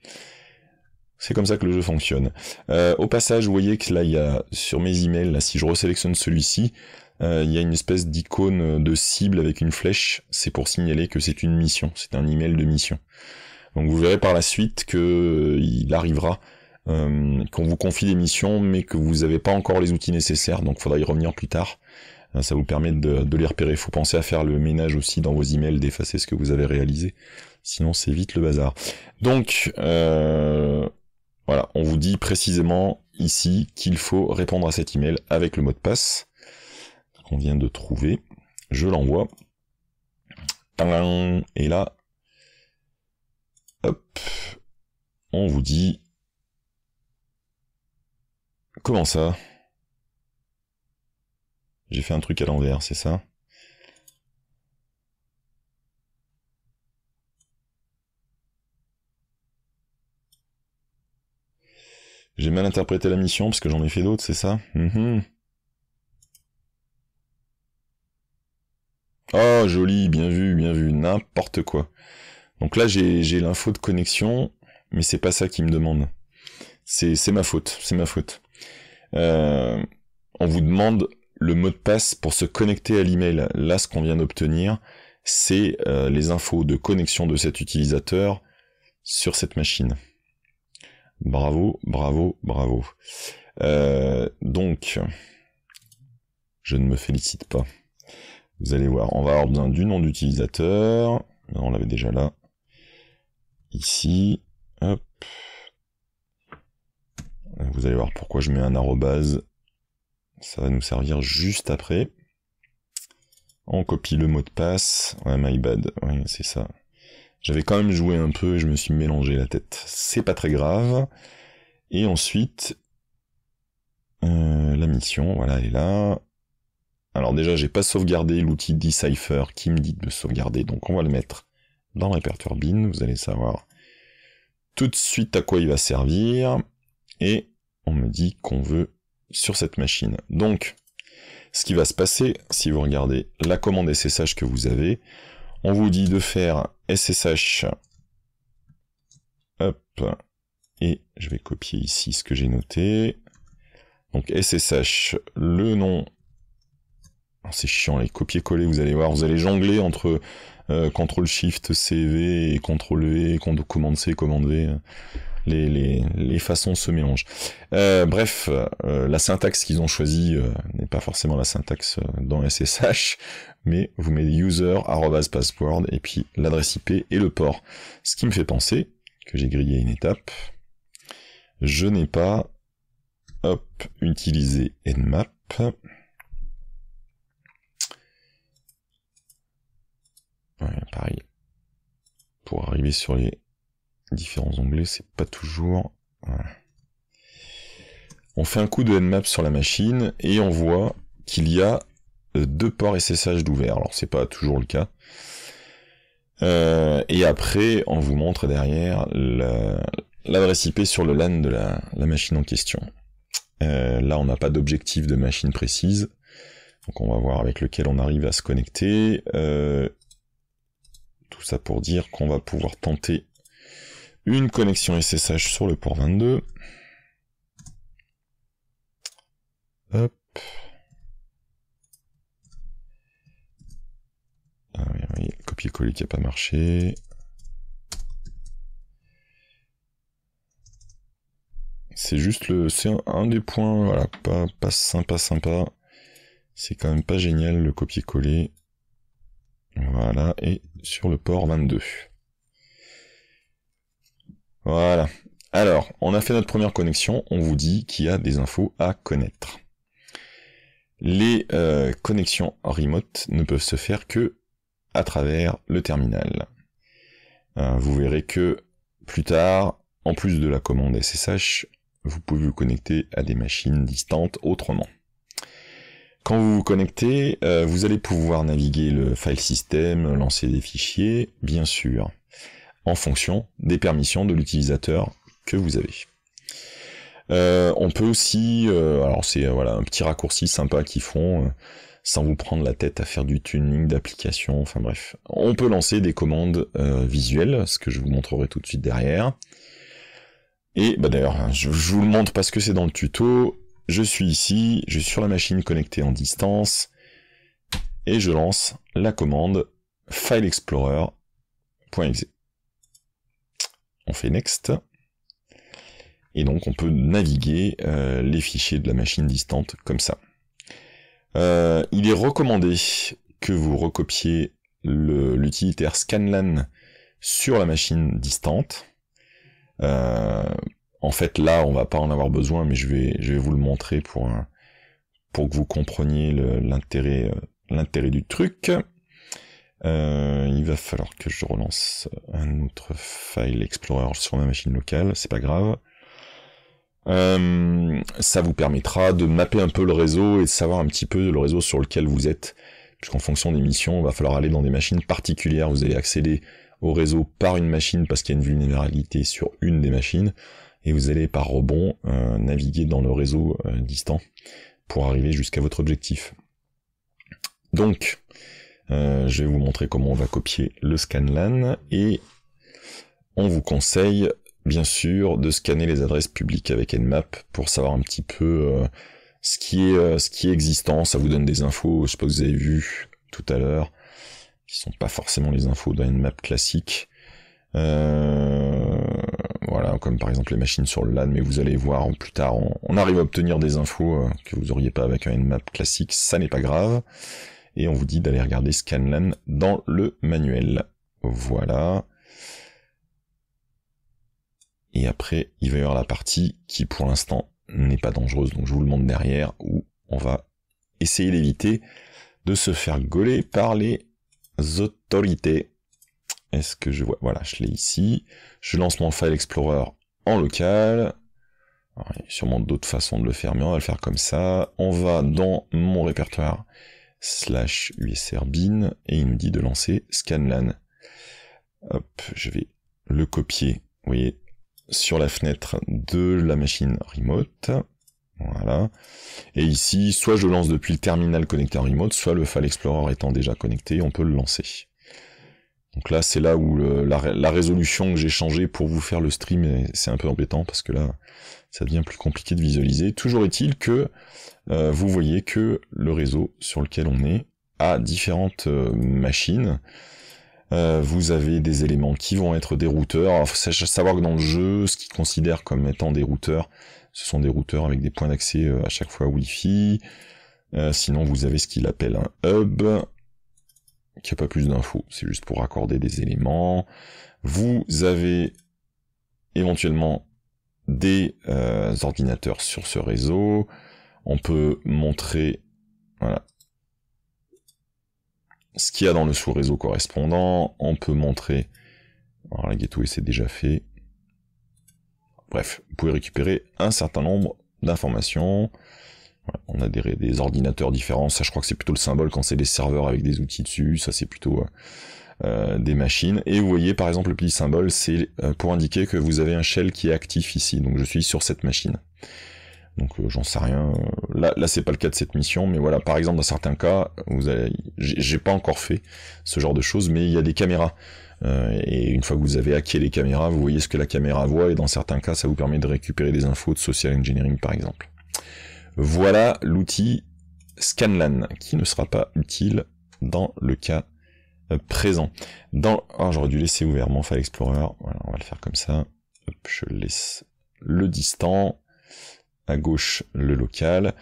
C'est comme ça que le jeu fonctionne. Euh, au passage, vous voyez que là, il y a sur mes emails, là, si je resélectionne celui-ci, euh, il y a une espèce d'icône de cible avec une flèche. C'est pour signaler que c'est une mission. C'est un email de mission. Donc vous verrez par la suite que euh, il arrivera qu'on vous confie des missions, mais que vous n'avez pas encore les outils nécessaires. Donc faudra y revenir plus tard. Ça vous permet de, les repérer. Faut penser à faire le ménage aussi dans vos emails, d'effacer ce que vous avez réalisé. Sinon c'est vite le bazar. Donc euh voilà, on vous dit précisément ici qu'il faut répondre à cet email avec le mot de passe qu'on vient de trouver. Je l'envoie. Et là, hop, on vous dit comment ça J'ai fait un truc à l'envers, c'est ça J'ai mal interprété la mission parce que j'en ai fait d'autres, c'est ça Ah, joli, bien vu, bien vu, n'importe quoi. Donc là, j'ai l'info de connexion, mais c'est pas ça qui me demande. C'est ma faute, c'est ma faute. Euh, on vous demande le mot de passe pour se connecter à l'email. Là, ce qu'on vient d'obtenir, c'est euh, les infos de connexion de cet utilisateur sur cette machine. Bravo, bravo, bravo. Euh, donc, je ne me félicite pas. Vous allez voir, on va avoir besoin du nom d'utilisateur. On l'avait déjà là. Ici. Hop. Vous allez voir pourquoi je mets un arrobase. Ça va nous servir juste après. On copie le mot de passe. Ouais, my bad. Ouais, c'est ça. J'avais quand même joué un peu et je me suis mélangé la tête. C'est pas très grave. Et ensuite, euh, la mission, voilà, elle est là. Alors déjà, j'ai pas sauvegardé l'outil Decipher qui me dit de sauvegarder, donc on va le mettre dans le répertoire bin. Vous allez savoir tout de suite à quoi il va servir. Et on me dit qu'on veut sur cette machine. Donc, ce qui va se passer, si vous regardez la commande SSH que vous avez, on vous dit de faire SSH. Hop. Et je vais copier ici ce que j'ai noté. Donc SSH, le nom. Oh, c'est chiant les copier-coller, vous allez voir, vous allez jongler entre euh, CTRL-SHIFT-CV et CTRL-V, commande C, commande V les, façons se mélangent. Euh, bref, euh, la syntaxe qu'ils ont choisie euh, n'est pas forcément la syntaxe dans SSH, mais vous mettez user, password, et puis l'adresse IP et le port. Ce qui me fait penser que j'ai grillé une étape. Je n'ai pas, hop, utilisé nmap. pareil. Pour arriver sur les différents onglets, c'est pas toujours... Euh, on fait un coup de Nmap sur la machine et on voit qu'il y a euh, deux ports SSH d'ouvert. Alors c'est pas toujours le cas. Euh, et après, on vous montre derrière l'adresse IP sur le LAN de la, machine en question. là, on n'a pas d'objectif de machine précise. Donc on va voir avec lequel on arrive à se connecter. tout ça pour dire qu'on va pouvoir tenter une connexion SSH sur le port 22. Hop. Ah, ah oui, copier-coller qui n'a pas marché. C'est juste le. C'est un, un, des points, voilà, pas, pas sympa, sympa. C'est quand même pas génial le copier-coller. Voilà, et sur le port 22. Voilà. Alors, on a fait notre première connexion, on vous dit qu'il y a des infos à connaître. Les euh, connexions remote ne peuvent se faire que à travers le terminal. Euh, vous verrez que plus tard, en plus de la commande SSH, vous pouvez vous connecter à des machines distantes autrement. Quand vous vous connectez, euh, vous allez pouvoir naviguer le file system, lancer des fichiers, bien sûr en fonction des permissions de l'utilisateur que vous avez. Euh, on peut aussi, euh, alors c'est euh, voilà un petit raccourci sympa qu'ils font sans vous prendre la tête à faire du tuning d'application, enfin bref, on peut lancer des commandes visuelles, ce que je vous montrerai tout de suite derrière. Et bah d'ailleurs, hein, je, je vous le montre parce que c'est dans le tuto. Je suis ici, je suis sur la machine connectée en distance et je lance la commande file explorer.exe on fait next. Et donc on peut naviguer euh, les fichiers de la machine distante comme ça. Euh, il est recommandé que vous recopiez l'utilitaire scanlan sur la machine distante. Euh, en fait là on va pas en avoir besoin mais je vais, je vais vous le montrer pour, pour que vous compreniez l'intérêt du truc. Euh, il va falloir que je relance un autre file explorer sur ma machine locale, c'est pas grave. Euh, ça vous permettra de mapper un peu le réseau et de savoir un petit peu le réseau sur lequel vous êtes, puisqu'en fonction des missions, il va falloir aller dans des machines particulières. Vous allez accéder au réseau par une machine parce qu'il y a une vulnérabilité sur une des machines, et vous allez par rebond euh, naviguer dans le réseau distant pour arriver jusqu'à votre objectif. Donc, euh, je vais vous montrer comment on va copier le scanlan et on vous conseille bien sûr de scanner les adresses publiques avec Nmap pour savoir un petit peu euh, ce, qui est, euh, ce qui existant. Ça vous donne des infos, je sais pas que vous avez vu tout à l'heure, qui sont pas forcément les infos d'un Nmap classique. voilà, comme par exemple les machines sur le LAN, mais vous allez voir plus tard, on, arrive à obtenir des infos que vous auriez pas avec un Nmap classique, ça n'est pas grave et on vous dit d'aller regarder Scanlan dans le manuel. Voilà. Et après, il va y avoir la partie qui pour l'instant n'est pas dangereuse, donc je vous le montre derrière, où on va essayer d'éviter de se faire gauler par les autorités. Est-ce que je vois Voilà, je l'ai ici. Je lance mon File Explorer en local. il y a sûrement d'autres façons de le faire, mais on va le faire comme ça. On va dans mon répertoire slash usrbin et il nous dit de lancer scanlan. Hop, je vais le copier, vous voyez, sur la fenêtre de la machine remote. Voilà. Et ici, soit je lance depuis le terminal connecté à remote, soit le file explorer étant déjà connecté, on peut le lancer. Donc là, c'est là où la, la, résolution que j'ai changée pour vous faire le stream, c'est un peu embêtant parce que là, ça devient plus compliqué de visualiser. Toujours est-il que euh, vous voyez que le réseau sur lequel on est a différentes euh, machines. Euh, vous avez des éléments qui vont être des routeurs. Il faut savoir que dans le jeu, ce qu'ils considèrent comme étant des routeurs, ce sont des routeurs avec des points d'accès à chaque fois Wi-Fi. sinon, vous avez ce qu'il appelle un hub, qui n'a pas plus d'infos, c'est juste pour raccorder des éléments. Vous avez éventuellement des ordinateurs sur ce réseau on peut montrer voilà, ce qu'il y a dans le sous-réseau correspondant, on peut montrer... Alors la gateway c'est déjà fait. Bref, vous pouvez récupérer un certain nombre d'informations. on a des, ordinateurs différents, ça je crois que c'est plutôt le symbole quand c'est des serveurs avec des outils dessus, ça c'est plutôt euh, euh, des machines. Et vous voyez par exemple le petit symbole, c'est euh, pour indiquer que vous avez un shell qui est actif ici, donc je suis sur cette machine. Donc euh, j'en sais rien. Là, là c'est pas le cas de cette mission, mais voilà, par exemple dans certains cas, vous avez... j'ai pas encore fait ce genre de choses, mais il y a des caméras. Euh, et une fois que vous avez hacké les caméras, vous voyez ce que la caméra voit, et dans certains cas, ça vous permet de récupérer des infos de social engineering par exemple. Voilà l'outil Scanlan, qui ne sera pas utile dans le cas euh, présent. Dans... Oh, j'aurais dû laisser ouvert mon file explorer. on va le faire comme ça. je laisse le distant à gauche le local.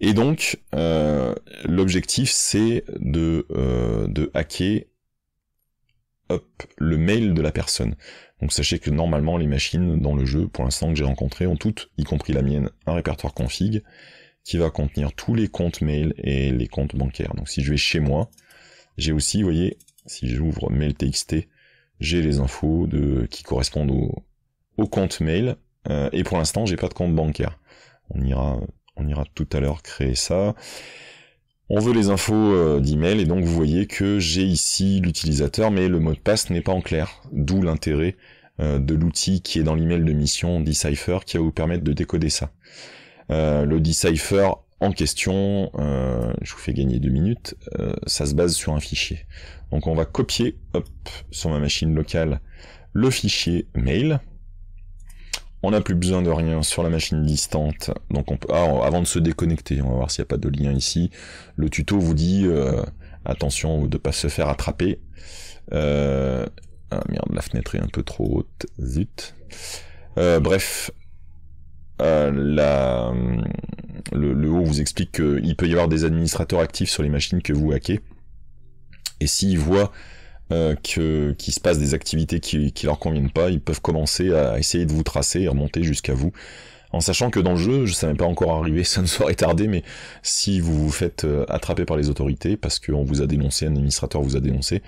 Et donc, euh, l'objectif, c'est de, euh, de hacker hop, le mail de la personne. Donc sachez que normalement, les machines dans le jeu, pour l'instant que j'ai rencontré, ont toutes, y compris la mienne, un répertoire config qui va contenir tous les comptes mail et les comptes bancaires. Donc si je vais chez moi, j'ai aussi, vous voyez, si j'ouvre mail txt, j'ai les infos de qui correspondent au, au compte mail. Euh, et pour l'instant, j'ai pas de compte bancaire on ira, on ira tout à l'heure créer ça. On veut les infos euh, d'email et donc vous voyez que j'ai ici l'utilisateur mais le mot de passe n'est pas en clair, d'où l'intérêt euh, de l'outil qui est dans l'email de mission Decipher qui va vous permettre de décoder ça. Euh, le Decipher en question, je vous fais gagner deux minutes, ça se base sur un fichier. Donc on va copier hop, sur ma machine locale le fichier mail. On n'a plus besoin de rien sur la machine distante. Donc on peut, ah, avant de se déconnecter, on va voir s'il n'y a pas de lien ici. Le tuto vous dit euh, attention de ne pas se faire attraper. Euh, ah merde, la fenêtre est un peu trop haute. Zut. Euh, bref, le, haut vous explique qu'il peut y avoir des administrateurs actifs sur les machines que vous hackez. Et s'ils voient euh, qu'il se passe des activités qui, ne leur conviennent pas, ils peuvent commencer à essayer de vous tracer et remonter jusqu'à vous. En sachant que dans le jeu, je ne savais pas encore arriver, ça ne serait tardé, mais si vous vous faites euh, attraper par les autorités, parce qu'on vous a dénoncé, un administrateur vous a dénoncé,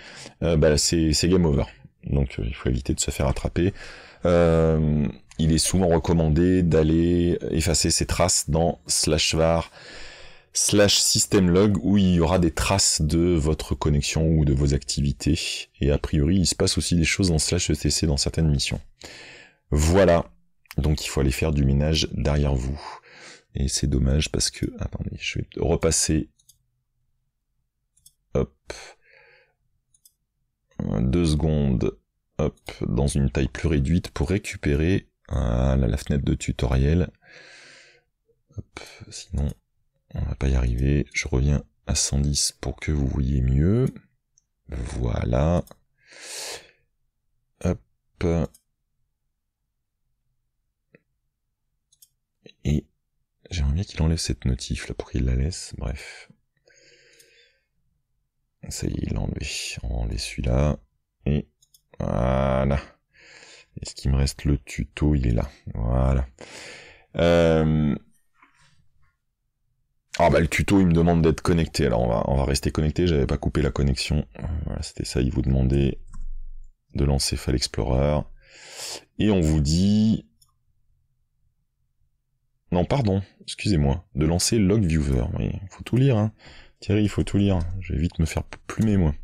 euh, bah, c'est game over. Donc il faut éviter de se faire attraper. il est souvent recommandé d'aller effacer ses traces dans Slashvar slash system log où il y aura des traces de votre connexion ou de vos activités. Et a priori, il se passe aussi des choses dans slash etc dans certaines missions. Voilà. Donc il faut aller faire du ménage derrière vous. Et c'est dommage parce que... Attendez, je vais repasser... Hop. Deux secondes. Hop. Dans une taille plus réduite pour récupérer... Ah la fenêtre de tutoriel. Hop. Sinon, on va pas y arriver. Je reviens à 110 pour que vous voyez mieux. Voilà. Hop. Et j'aimerais bien qu'il enlève cette notif là pour qu'il la laisse. Bref. Ça y est, il l'a enlevé. On enlève celui-là. Et voilà. est ce qu'il me reste le tuto, il est là. Voilà. Euh, ah bah le tuto il me demande d'être connecté, alors on va, on va rester connecté, j'avais pas coupé la connexion. Euh, voilà, c'était ça, il vous demandait de lancer File Explorer. Et on vous dit. Non, pardon, excusez-moi, de lancer Log Viewer. Il faut tout lire, hein. Thierry, il faut tout lire. Je vais vite me faire plumer moi.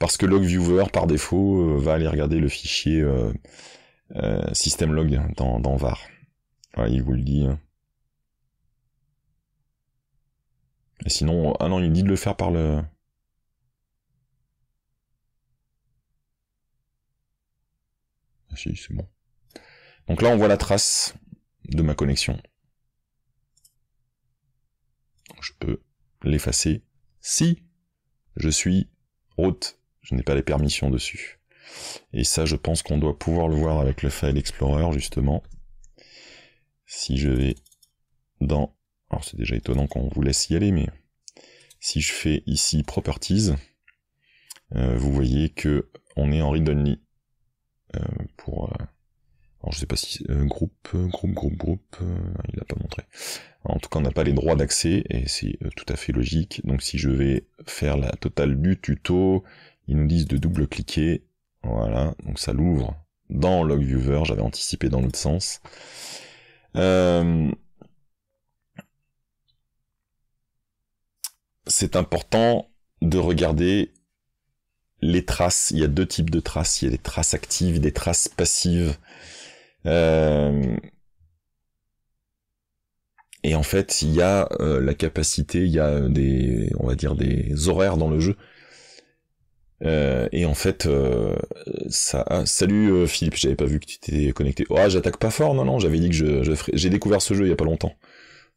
Parce que Log Viewer, par défaut, euh, va aller regarder le fichier euh, système log dans, dans VAR. Voilà, il vous le dit. Hein. Et sinon, ah non, il dit de le faire par le. Ah si, c'est bon. Donc là, on voit la trace de ma connexion. Je peux l'effacer si je suis route. Je n'ai pas les permissions dessus. Et ça, je pense qu'on doit pouvoir le voir avec le File Explorer, justement. Si je vais dans alors c'est déjà étonnant qu'on vous laisse y aller, mais si je fais ici Properties, euh, vous voyez que on est en read only. Euh, pour, euh, alors je sais pas si euh, groupe, groupe, groupe, groupe, il l'a pas montré. en tout cas, on n'a pas les droits d'accès et c'est tout à fait logique. Donc si je vais faire la totale du tuto, ils nous disent de double-cliquer. Voilà, donc ça l'ouvre dans LogViewer. J'avais anticipé dans l'autre sens. Euh, c'est important de regarder les traces. Il y a deux types de traces. Il y a des traces actives, des traces passives. Euh, et en fait, il y a euh, la capacité, il y a des, on va dire, des horaires dans le jeu. Euh, et en fait, ça. Ah, salut Philippe, j'avais pas vu que tu étais connecté. Oh, j'attaque pas fort, non, non. J'avais dit que je, j'ai découvert ce jeu il y a pas longtemps.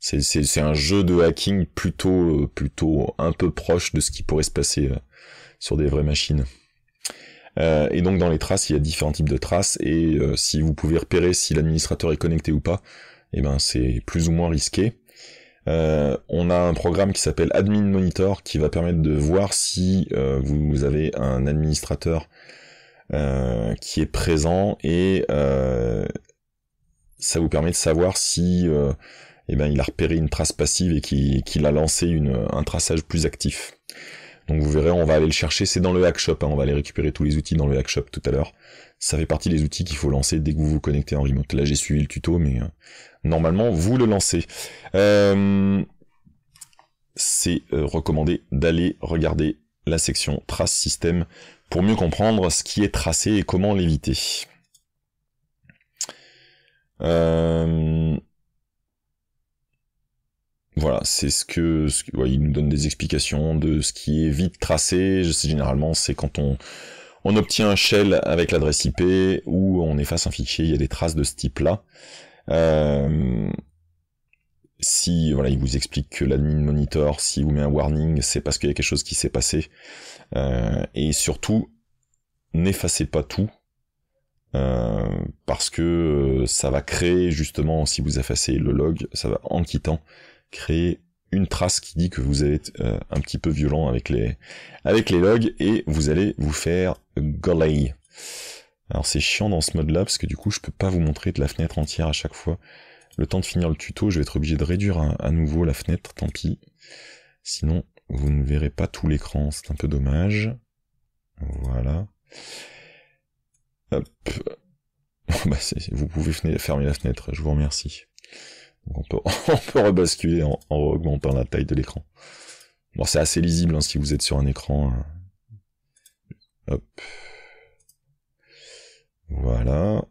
C'est un jeu de hacking plutôt, euh, plutôt un peu proche de ce qui pourrait se passer euh, sur des vraies machines. Euh, et donc dans les traces, il y a différents types de traces, et si vous pouvez repérer si l'administrateur est connecté ou pas, eh ben c'est plus ou moins risqué. on a un programme qui s'appelle Admin Monitor qui va permettre de voir si vous avez un administrateur qui est présent et ça vous permet de savoir si eh ben, il a repéré une trace passive et qu'il a lancé un traçage plus actif. Donc vous verrez, on va aller le chercher, c'est dans le Hackshop, shop. Hein. on va aller récupérer tous les outils dans le Hackshop tout à l'heure. Ça fait partie des outils qu'il faut lancer dès que vous vous connectez en remote. Là j'ai suivi le tuto, mais euh, normalement vous le lancez. Euh, c'est euh, recommandé d'aller regarder la section trace système pour mieux comprendre ce qui est tracé et comment l'éviter voilà, c'est ce que, il nous donne des explications de ce qui est vite tracé. Je sais, généralement, c'est quand on obtient un shell avec l'adresse IP ou on efface un fichier, il y a des traces de ce type-là. Euh, si voilà, il vous explique que l'admin monitor, si vous met un warning, c'est parce qu'il y a quelque chose qui s'est passé. Euh, et surtout, n'effacez pas tout. Euh, parce que ça va créer justement, si vous effacez le log, ça va en quittant créer une trace qui dit que vous êtes euh, un petit peu violent avec les, avec les logs et vous allez vous faire golay. Alors c'est chiant dans ce mode là parce que du coup je peux pas vous montrer de la fenêtre entière à chaque fois. Le temps de finir le tuto, je vais être obligé de réduire à, nouveau la fenêtre, tant pis. Sinon, vous ne verrez pas tout l'écran, c'est un peu dommage. Voilà. Hop. Bah, vous pouvez fermer la fenêtre, je vous remercie. on peut, rebasculer en, augmentant la taille de l'écran. Bon, c'est assez lisible hein, si vous êtes sur un écran. Euh. Hop. Voilà.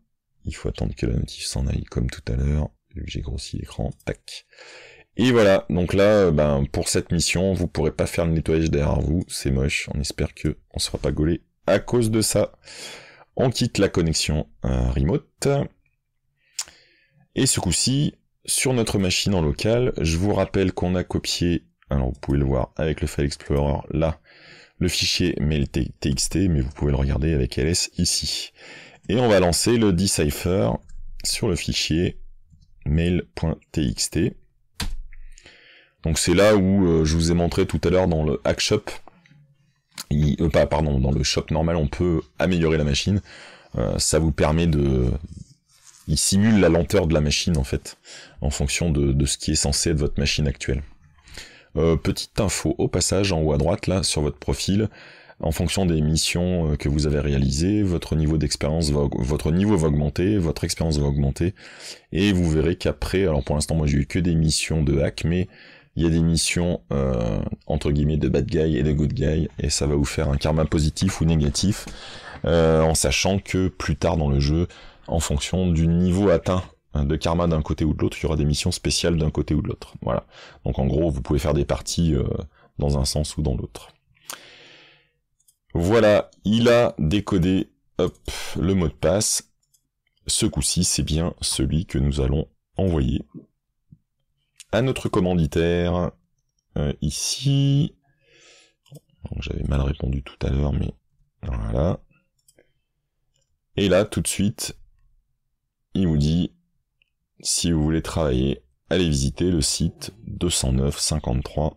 Il faut attendre que la notif s'en aille comme tout à l'heure. J'ai grossi l'écran. Tac. Et voilà, donc là, euh, ben, pour cette mission, vous pourrez pas faire le nettoyage derrière vous, c'est moche, on espère que on sera pas gaulé à cause de ça. On quitte la connexion euh, remote. Et ce coup-ci, sur notre machine en local, je vous rappelle qu'on a copié, alors vous pouvez le voir avec le File Explorer là, le fichier mail.txt, mais vous pouvez le regarder avec ls ici. Et on va lancer le decipher sur le fichier mail.txt. Donc c'est là où euh, je vous ai montré tout à l'heure dans le hack shop, euh, pas, pardon, dans le shop normal, on peut améliorer la machine. Euh, ça vous permet de, il simule la lenteur de la machine en fait, en fonction de, ce qui est censé être votre machine actuelle. Euh, petite info au passage en haut à droite là sur votre profil, en fonction des missions euh, que vous avez réalisées, votre niveau d'expérience va, votre niveau va augmenter, votre expérience va augmenter, et vous verrez qu'après, alors pour l'instant moi j'ai eu que des missions de hack, mais il y a des missions euh, entre guillemets de bad guy et de good guy, et ça va vous faire un karma positif ou négatif, en sachant que plus tard dans le jeu, en fonction du niveau atteint hein, de karma d'un côté ou de l'autre, il y aura des missions spéciales d'un côté ou de l'autre. Voilà. Donc en gros, vous pouvez faire des parties euh, dans un sens ou dans l'autre. Voilà, il a décodé hop, le mot de passe. Ce coup-ci, c'est bien celui que nous allons envoyer à notre commanditaire. Euh, ici. J'avais mal répondu tout à l'heure, mais voilà. Et là, tout de suite, il vous dit, si vous voulez travailler, allez visiter le site 209.53.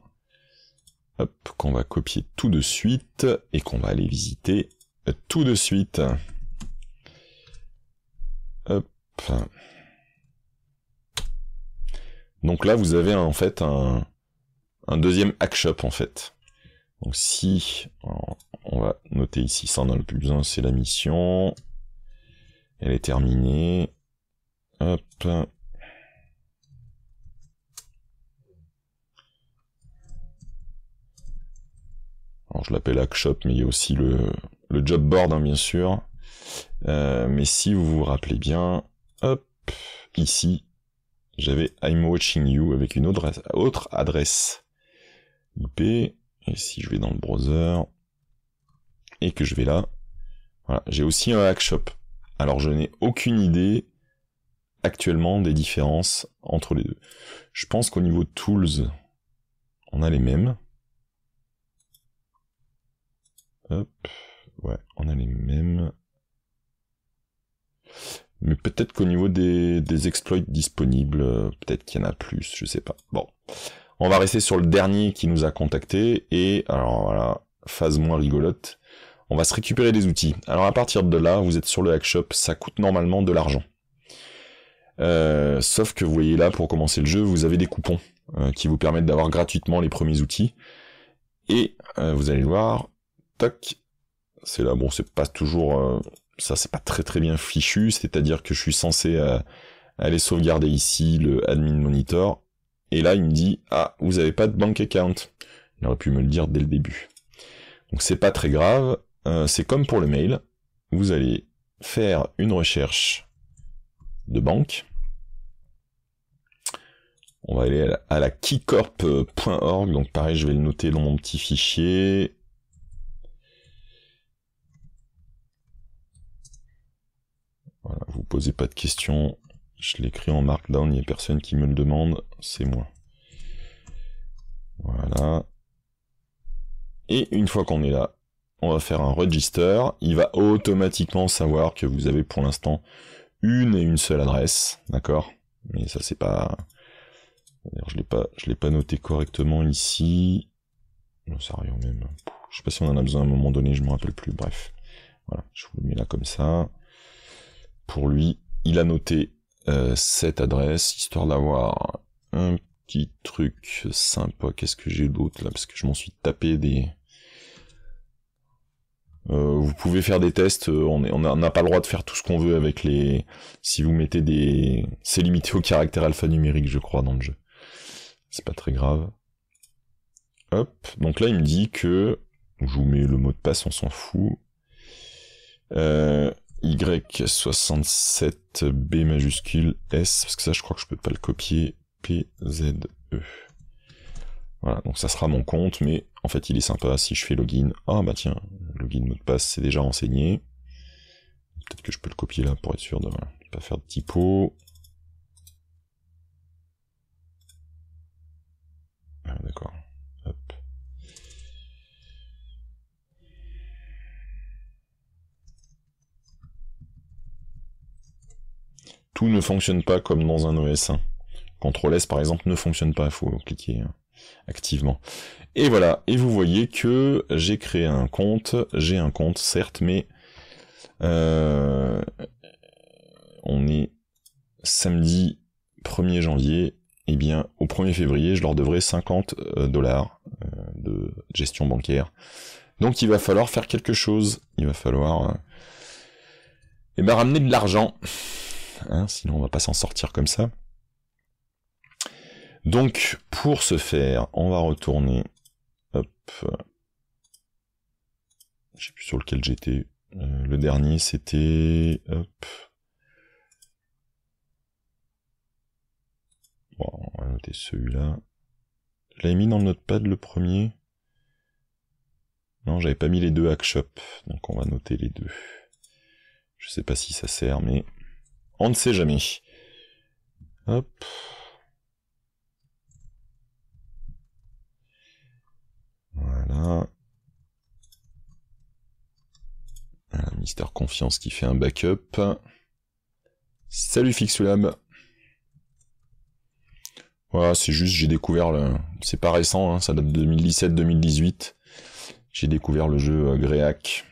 Hop, qu'on va copier tout de suite et qu'on va aller visiter tout de suite. Hop. Donc là, vous avez en fait un, un deuxième hack-shop en fait. Donc si, on va noter ici, ça dans le plus besoin, c'est la mission. Elle est terminée. Hop. Alors je l'appelle Hackshop, mais il y a aussi le, job board, hein, bien sûr. Euh, mais si vous vous rappelez bien, hop, ici, j'avais I'm watching you avec une autre, autre adresse IP. Et si je vais dans le browser et que je vais là, voilà, j'ai aussi un hackshop. Alors je n'ai aucune idée actuellement des différences entre les deux. Je pense qu'au niveau tools, on a les mêmes. Hop, ouais, on a les mêmes. Mais peut-être qu'au niveau des, exploits disponibles, peut-être qu'il y en a plus, je sais pas. Bon, on va rester sur le dernier qui nous a contacté, et alors voilà, phase moins rigolote, on va se récupérer des outils. Alors à partir de là, vous êtes sur le hack shop, ça coûte normalement de l'argent. Euh, sauf que vous voyez là, pour commencer le jeu, vous avez des coupons euh, qui vous permettent d'avoir gratuitement les premiers outils. Et euh, vous allez voir, toc, c'est là, bon, c'est pas toujours, ça c'est pas très très bien fichu, c'est-à-dire que je suis censé aller sauvegarder ici le admin monitor, et là il me dit, ah, vous avez pas de bank account. Il aurait pu me le dire dès le début. Donc c'est pas très grave, c'est comme pour le mail, vous allez faire une recherche de banque. On va aller à la, keycorp.org, donc pareil, je vais le noter dans mon petit fichier. Voilà, vous posez pas de questions, je l'écris en markdown, il n'y a personne qui me le demande, c'est moi. Voilà. Et une fois qu'on est là, on va faire un register. Il va automatiquement savoir que vous avez pour l'instant une et une seule adresse, d'accord Mais ça c'est pas... je l'ai pas, je l'ai pas noté correctement ici. Non, ça rien même. Je sais pas si on en a besoin à un moment donné, je m'en rappelle plus. Bref, voilà, je vous le mets là comme ça. Pour lui, il a noté euh, cette adresse histoire d'avoir un petit truc sympa. Qu'est-ce que j'ai d'autre là Parce que je m'en suis tapé des euh, vous pouvez faire des tests, euh, on n'a pas le droit de faire tout ce qu'on veut avec les... Si vous mettez des... C'est limité au caractère alphanumérique, je crois, dans le jeu. C'est pas très grave. Hop, donc là il me dit que... Je vous mets le mot de passe, on s'en fout. Euh, Y67B majuscule S, parce que ça je crois que je peux pas le copier, PZE. Voilà, donc ça sera mon compte, mais en fait, il est sympa. Si je fais login, ah bah tiens, login mot de passe, c'est déjà renseigné. Peut-être que je peux le copier là pour être sûr de ne pas faire de typo. Ah, d'accord. Tout ne fonctionne pas comme dans un OS. CTRL S par exemple ne fonctionne pas, il faut cliquer. Hein activement. Et voilà, et vous voyez que j'ai créé un compte, j'ai un compte certes, mais euh, on est samedi 1er janvier, et eh bien au 1er février je leur devrais 50 euh, dollars euh, de gestion bancaire. Donc il va falloir faire quelque chose, il va falloir et eh ben, ramener de l'argent, hein, sinon on va pas s'en sortir comme ça. Donc, pour ce faire, on va retourner. Hop. Je sais plus sur lequel j'étais. Euh, le dernier, c'était. Hop. Bon, on va noter celui-là. Je l'avais mis dans le notepad le premier. Non, j'avais pas mis les deux hackshop. Donc on va noter les deux. Je sais pas si ça sert, mais on ne sait jamais. Hop. Voilà. Mister Confiance qui fait un backup. Salut Fixulab. Voilà, c'est juste, j'ai découvert le... C'est pas récent, hein, ça date de 2017-2018. J'ai découvert le jeu euh, Greyhack,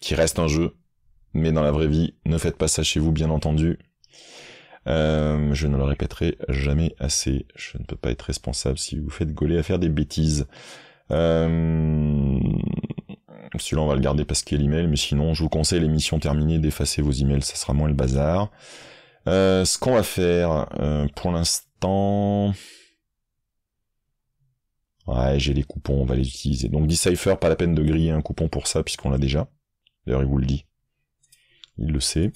qui reste un jeu, mais dans la vraie vie, ne faites pas ça chez vous, bien entendu. Euh, je ne le répéterai jamais assez. Je ne peux pas être responsable si vous faites gauler à faire des bêtises. Euh... Celui-là, on va le garder parce qu'il y a l'email, mais sinon, je vous conseille l'émission terminée d'effacer vos emails, ça sera moins le bazar. Euh, ce qu'on va faire, euh, pour l'instant... Ouais, j'ai les coupons, on va les utiliser. Donc Decipher, pas la peine de griller un coupon pour ça, puisqu'on l'a déjà. D'ailleurs, il vous le dit. Il le sait.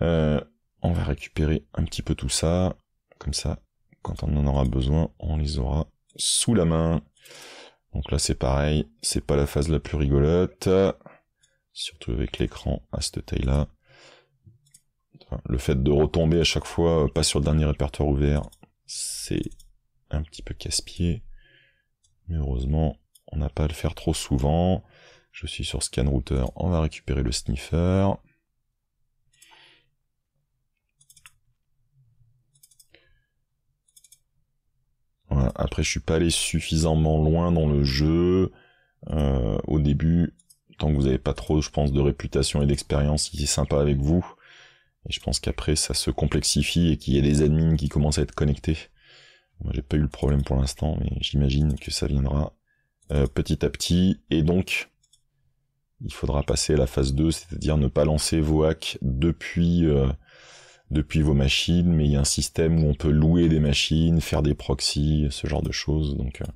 Euh, on va récupérer un petit peu tout ça. Comme ça, quand on en aura besoin, on les aura sous la main. Donc là c'est pareil, c'est pas la phase la plus rigolote, surtout avec l'écran à cette taille-là. le fait de retomber à chaque fois, euh, pas sur le dernier répertoire ouvert, c'est un petit peu casse-pied. Mais heureusement, on n'a pas à le faire trop souvent. Je suis sur scan router, on va récupérer le sniffer. Après, je suis pas allé suffisamment loin dans le jeu euh, au début. Tant que vous n'avez pas trop, je pense, de réputation et d'expérience, qui est sympa avec vous. Et je pense qu'après, ça se complexifie et qu'il y a des admins qui commencent à être connectés. Moi, j'ai pas eu le problème pour l'instant, mais j'imagine que ça viendra euh, petit à petit. Et donc, il faudra passer à la phase 2, c'est-à-dire ne pas lancer vos hacks depuis euh, depuis vos machines, mais il y a un système où on peut louer des machines, faire des proxys, ce genre de choses. Donc euh,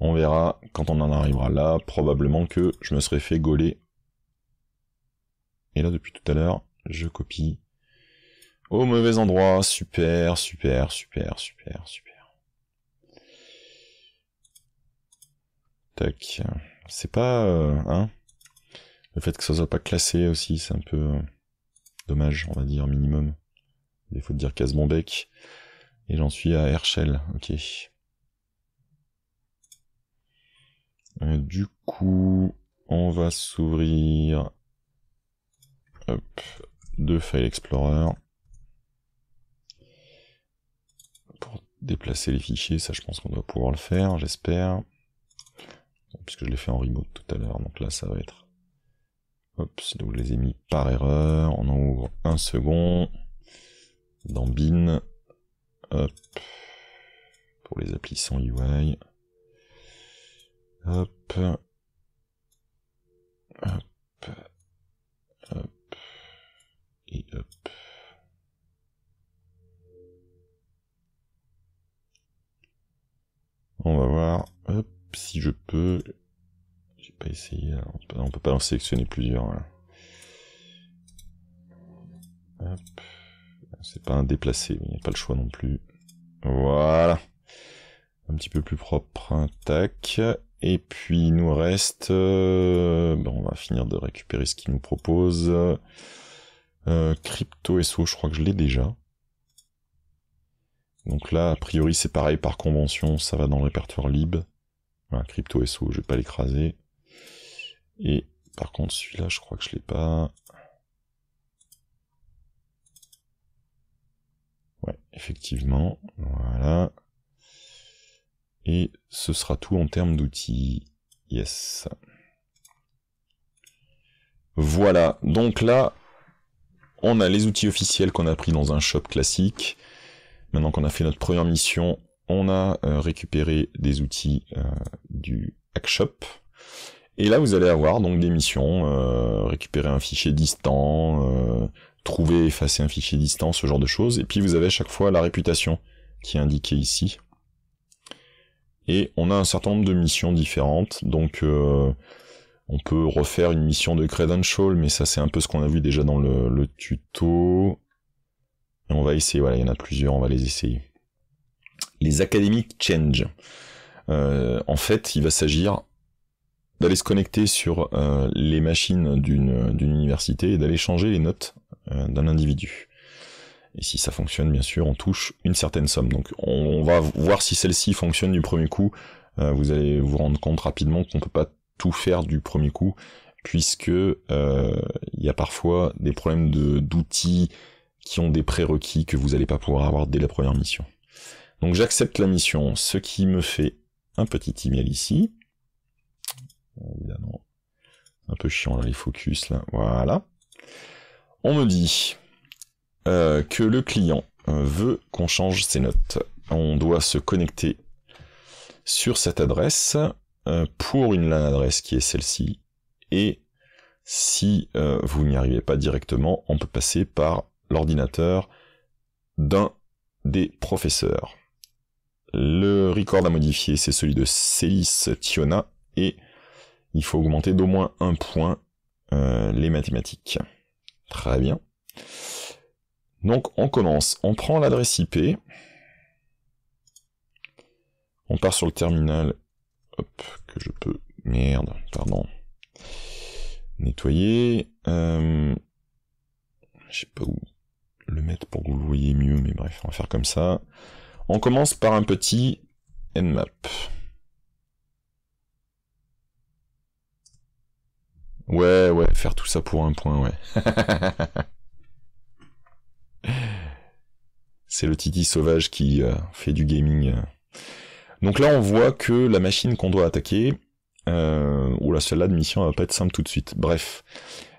on verra quand on en arrivera là. Probablement que je me serais fait gauler. Et là depuis tout à l'heure, je copie. Au mauvais endroit, super, super, super, super, super. Tac. C'est pas... Euh, hein le fait que ça soit pas classé aussi, c'est un peu... Euh, Dommage, on va dire, minimum. Il faut dire casse mon bec. Et j'en suis à Herschel, ok. Euh, du coup, on va s'ouvrir de File Explorer pour déplacer les fichiers. Ça, je pense qu'on doit pouvoir le faire, j'espère. Puisque je l'ai fait en remote tout à l'heure, donc là, ça va être Hop, donc je les ai mis par erreur. On en ouvre un second. Dans bin. Hop. Pour les applis sans UI. Hop. Hop. Hop. Et hop. On va voir. Hop, si je peux j'ai pas essayé. Hein. On peut pas en sélectionner plusieurs. Hein. C'est pas un déplacé, il n'y a pas le choix non plus. Voilà. Un petit peu plus propre. Tac. Et puis il nous reste... Euh, ben, on va finir de récupérer ce qu'il nous propose. Euh, crypto SO, je crois que je l'ai déjà. Donc là, a priori, c'est pareil par convention, ça va dans le répertoire lib. Voilà, crypto SO, je vais pas l'écraser. Et par contre, celui-là, je crois que je l'ai pas. Ouais, effectivement. Voilà. Et ce sera tout en termes d'outils. Yes. Voilà. Donc là, on a les outils officiels qu'on a pris dans un shop classique. Maintenant qu'on a fait notre première mission, on a euh, récupéré des outils euh, du hack shop. Et là, vous allez avoir donc des missions, euh, récupérer un fichier distant, euh, trouver, effacer un fichier distant, ce genre de choses. Et puis vous avez à chaque fois la réputation qui est indiquée ici. Et on a un certain nombre de missions différentes. Donc euh, on peut refaire une mission de credential, mais ça c'est un peu ce qu'on a vu déjà dans le, tuto. Et on va essayer, voilà, il y en a plusieurs, on va les essayer. Les academic change. Euh, en fait, il va s'agir d'aller se connecter sur euh, les machines d'une université et d'aller changer les notes euh, d'un individu. Et si ça fonctionne, bien sûr, on touche une certaine somme. Donc on, va voir si celle-ci fonctionne du premier coup. Euh, vous allez vous rendre compte rapidement qu'on ne peut pas tout faire du premier coup, puisque il y a parfois des problèmes de d'outils qui ont des prérequis que vous n'allez pas pouvoir avoir dès la première mission. Donc j'accepte la mission, ce qui me fait un petit email ici, euh, évidemment. Un peu chiant les focus là, voilà. On me dit euh, que le client euh, veut qu'on change ses notes. On doit se connecter sur cette adresse pour une adresse qui est celle-ci. Et si vous n'y arrivez pas directement, on peut passer par l'ordinateur d'un des professeurs. Le record à modifier, c'est celui de Célis Tiona et il faut augmenter d'au moins un point euh, les mathématiques. Très bien. Donc on commence, on prend l'adresse IP, on part sur le terminal, hop, que je peux, merde, pardon, nettoyer, euh, je sais pas où le mettre pour que vous le voyez mieux, mais bref, on va faire comme ça. On commence par un petit nmap. Ouais, ouais, faire tout ça pour un point, ouais. C'est le Titi sauvage qui euh, fait du gaming. Euh. Donc là, on voit que la machine qu'on doit attaquer... Euh, ou la seule là de mission elle va pas être simple tout de suite. Bref.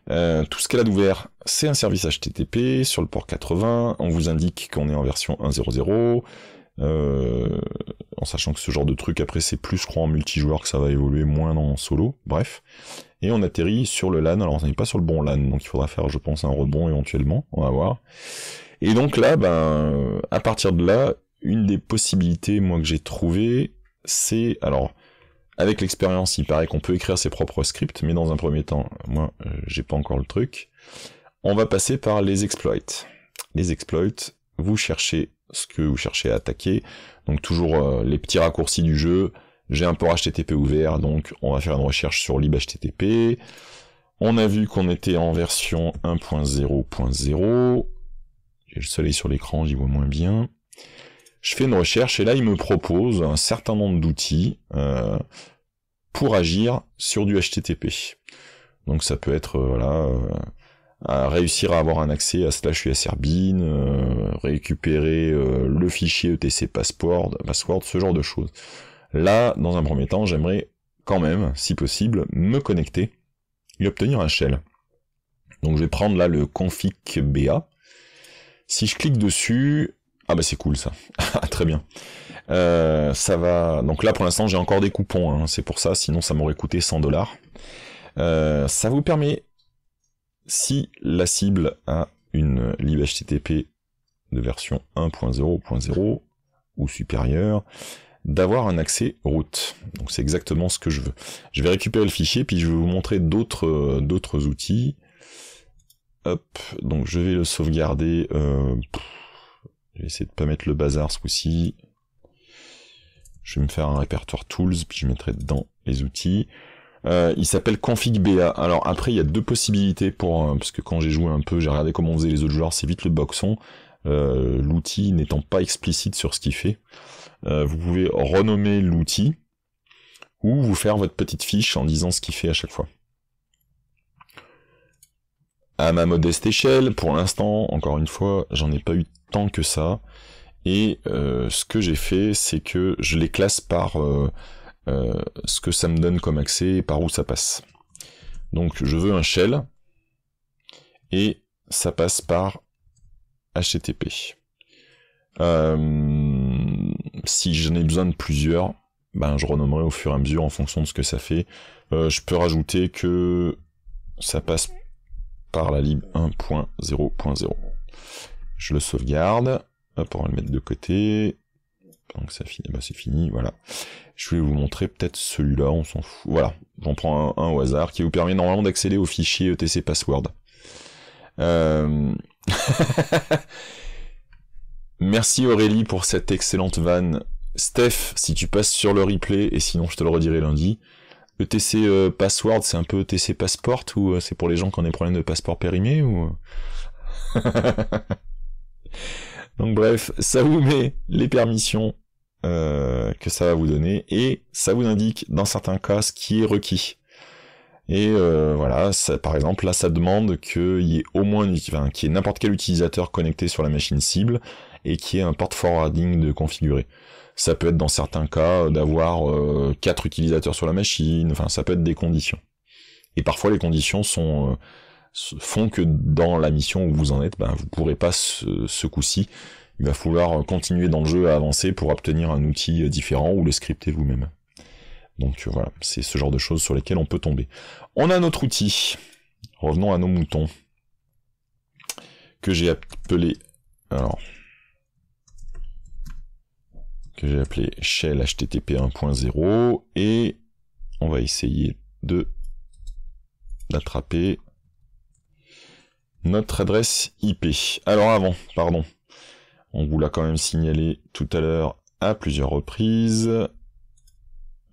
tout ce qu'elle a d'ouvert, c'est un service HTTP sur le port 80. On vous indique qu'on est en version 1.0.0. en sachant que ce genre de truc, après, c'est plus, je crois, en multijoueur que ça va évoluer, moins en solo. Bref et on atterrit sur le LAN. Alors on n'est pas sur le bon LAN, donc il faudra faire, je pense, un rebond éventuellement. On va voir. Et donc là, ben, à partir de là, une des possibilités, moi, que j'ai trouvé, c'est alors. Avec l'expérience, il paraît qu'on peut écrire ses propres scripts, mais dans un premier temps, moi, euh, j'ai pas encore le truc. On va passer par les exploits. Les exploits, vous cherchez ce que vous cherchez à attaquer. Donc toujours euh, les petits raccourcis du jeu, j'ai un port HTTP ouvert, donc on va faire une recherche sur libhttp. On a vu qu'on était en version 1.0.0. J'ai le soleil sur l'écran, j'y vois moins bien. Je fais une recherche et là, il me propose un certain nombre d'outils euh, pour agir sur du HTTP. Donc ça peut être, euh, voilà, euh, réussir à avoir un accès à slash usrbin, euh, récupérer le fichier etc password, password, ce genre de choses. Là, dans un premier temps, j'aimerais quand même, si possible, me connecter et obtenir un shell. Donc je vais prendre là le config BA. Si je clique dessus, ah bah c'est cool ça. Ah, très bien. Euh, ça va. Donc là pour l'instant j'ai encore des coupons, hein. c'est pour ça, sinon ça m'aurait coûté 100 dollars. Euh, ça vous permet, si la cible a une libhttp de version 1.0.0 ou supérieure, d'avoir un accès route. Donc c'est exactement ce que je veux. Je vais récupérer le fichier, puis je vais vous montrer d'autres euh, d'autres outils. Hop, donc je vais le sauvegarder. Euh, je vais essayer de pas mettre le bazar ce coup-ci. Je vais me faire un répertoire tools, puis je mettrai dedans les outils. Euh, il s'appelle ConfigBA. Alors après, il y a deux possibilités pour... Euh, parce que quand j'ai joué un peu, j'ai regardé comment on faisait les autres joueurs, c'est vite le boxon. L'outil n'étant pas explicite sur ce qu'il fait. Euh, vous pouvez renommer l'outil ou vous faire votre petite fiche en disant ce qu'il fait à chaque fois. À ma modeste échelle, pour l'instant, encore une fois, j'en ai pas eu tant que ça. Et euh, ce que j'ai fait, c'est que je les classe par euh, ce que ça me donne comme accès et par où ça passe. Donc je veux un shell et ça passe par HTTP si j'en ai besoin de plusieurs, ben, je renommerai au fur et à mesure en fonction de ce que ça fait. Euh, je peux rajouter que ça passe par la lib 1.0.0. Je le sauvegarde. Hop, on va le mettre de côté. Donc ça finit, ben, c'est fini, voilà. Je vais vous montrer peut-être celui-là, on s'en fout. Voilà, j'en prends un, au hasard, qui vous permet normalement d'accéder au fichier etc password. Euh... Merci Aurélie pour cette excellente vanne. Steph, si tu passes sur le replay, et sinon je te le redirai lundi, ETC euh, Password, c'est un peu ETC Passport ou euh, c'est pour les gens qui ont des problèmes de passeport périmé ou... Donc bref, ça vous met les permissions euh, que ça va vous donner et ça vous indique dans certains cas ce qui est requis. Et voilà, ça, par exemple, là ça demande qu'il y ait au moins, enfin, qu'il y n'importe quel utilisateur connecté sur la machine cible et qui est un port forwarding de configurer. Ça peut être dans certains cas d'avoir 4 euh, utilisateurs sur la machine, enfin ça peut être des conditions. Et parfois les conditions sont euh, font que dans la mission où vous en êtes, ben, vous pourrez pas ce, ce coup-ci. Il va falloir continuer dans le jeu à avancer pour obtenir un outil différent ou le scripter vous-même. Donc euh, voilà, c'est ce genre de choses sur lesquelles on peut tomber. On a notre outil. Revenons à nos moutons. Que j'ai appelé. Alors, que j'ai appelé shell http 1.0 et on va essayer de d'attraper notre adresse IP. Alors avant, pardon, on vous l'a quand même signalé tout à l'heure à plusieurs reprises.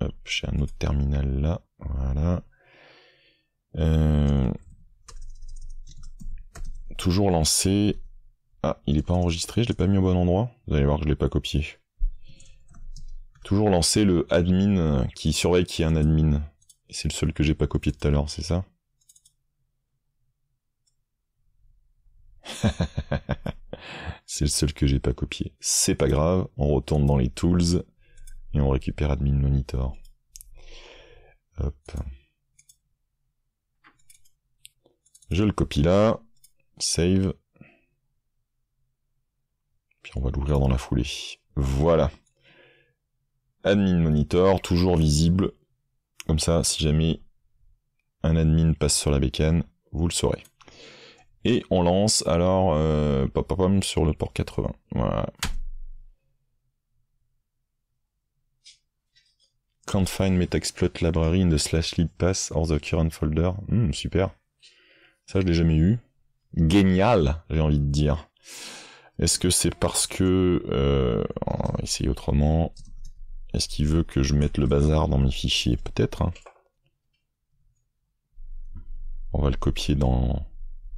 Hop, j'ai un autre terminal là, voilà. Euh, toujours lancé. Ah, il n'est pas enregistré, je l'ai pas mis au bon endroit. Vous allez voir que je l'ai pas copié. Toujours lancer le admin euh, qui surveille qui est un admin. C'est le seul que j'ai pas copié tout à l'heure, c'est ça C'est le seul que j'ai pas copié. C'est pas grave, on retourne dans les tools et on récupère admin monitor. Hop. Je le copie là, save. Puis on va l'ouvrir dans la foulée. Voilà admin monitor, toujours visible. Comme ça, si jamais un admin passe sur la bécane, vous le saurez. Et on lance alors euh, pop, pop, sur le port 80. Voilà. Can't find meta-exploit library in the slash pass or the current folder. Hmm, super. Ça, je l'ai jamais eu. Génial, j'ai envie de dire. Est-ce que c'est parce que... Euh, on va essayer autrement. Est-ce qu'il veut que je mette le bazar dans mes fichiers Peut-être. Hein. On va le copier dans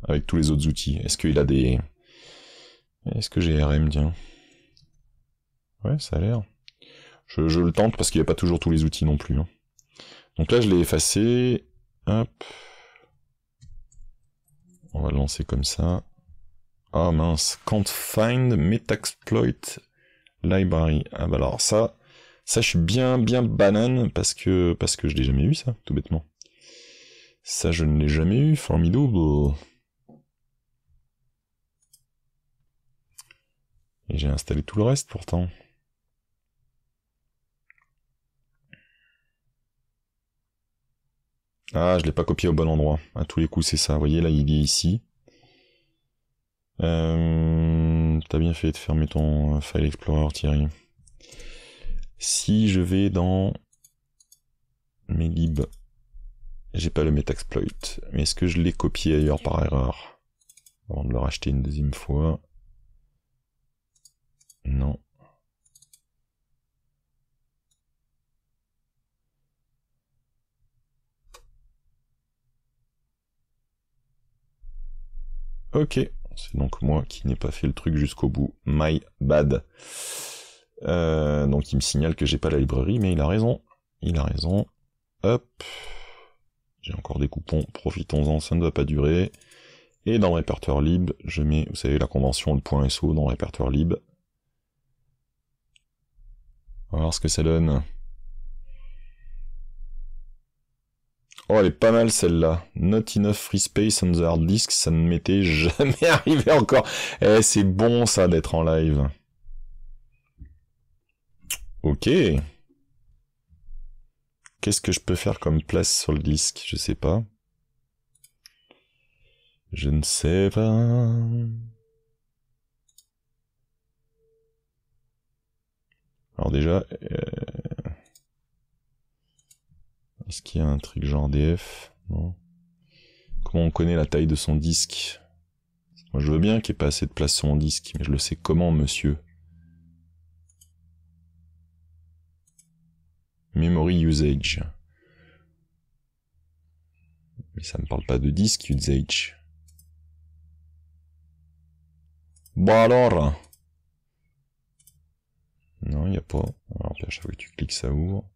avec tous les autres outils. Est-ce qu'il a des... Est-ce que j'ai RM, tiens Ouais, ça a l'air. Je, le tente parce qu'il n'y a pas toujours tous les outils non plus. Hein. Donc là, je l'ai effacé. Hop. On va le lancer comme ça. Ah mince, can't find meta-exploit library. Ah bah alors ça, ça, je suis bien, bien banane parce que, parce que je l'ai jamais eu, ça, tout bêtement. Ça, je ne l'ai jamais eu, formidable. Et j'ai installé tout le reste pourtant. Ah, je l'ai pas copié au bon endroit. À tous les coups, c'est ça. Vous voyez, là, il est ici. Euh, t'as bien fait de fermer ton File Explorer, Thierry. Si je vais dans mes lib j'ai pas le exploit mais est-ce que je l'ai copié ailleurs par erreur Avant de le racheter une deuxième fois. Non. Ok, c'est donc moi qui n'ai pas fait le truc jusqu'au bout. My bad. Euh, donc il me signale que j'ai pas la librairie, mais il a raison. Il a raison. Hop. J'ai encore des coupons, profitons-en, ça ne va pas durer. Et dans le répertoire lib, je mets, vous savez, la convention, le point SO dans le répertoire lib. On va voir ce que ça donne. Oh, elle est pas mal celle-là. Not enough free space on the hard disk, ça ne m'était jamais arrivé encore. Eh, c'est bon ça d'être en live. Ok. Qu'est-ce que je peux faire comme place sur le disque Je sais pas. Je ne sais pas. Alors déjà, euh, est-ce qu'il y a un truc genre DF Non. Comment on connaît la taille de son disque Moi je veux bien qu'il n'y ait pas assez de place sur mon disque, mais je le sais comment, monsieur Memory usage. Mais ça ne parle pas de disque usage. Bon alors Non, il n'y a pas. Alors, à chaque fois que tu cliques, ça ouvre.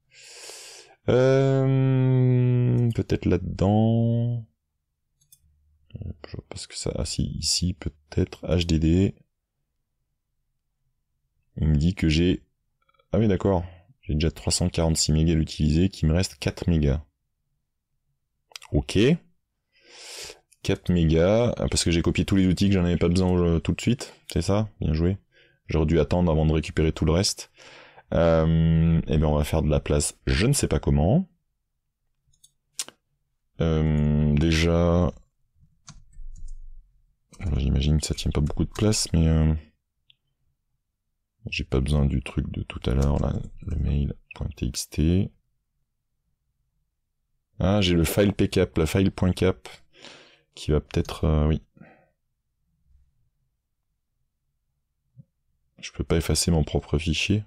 Euh, peut-être là-dedans. Je vois pas ce que ça... Ah si, ici, peut-être HDD. Il me dit que j'ai... Ah oui, d'accord. J'ai déjà 346 mégas l'utiliser, qu'il me reste 4 mégas. Ok. 4 mégas, euh, parce que j'ai copié tous les outils que j'en avais pas besoin euh, tout de suite, c'est ça Bien joué. J'aurais dû attendre avant de récupérer tout le reste. et euh, eh bien on va faire de la place, je ne sais pas comment. déjà, j'imagine que ça tient pas beaucoup de place, mais j'ai pas besoin du truc de tout à l'heure, là, le mail.txt. Ah, j'ai le file la file.cap, qui va peut-être, euh, oui. Je peux pas effacer mon propre fichier.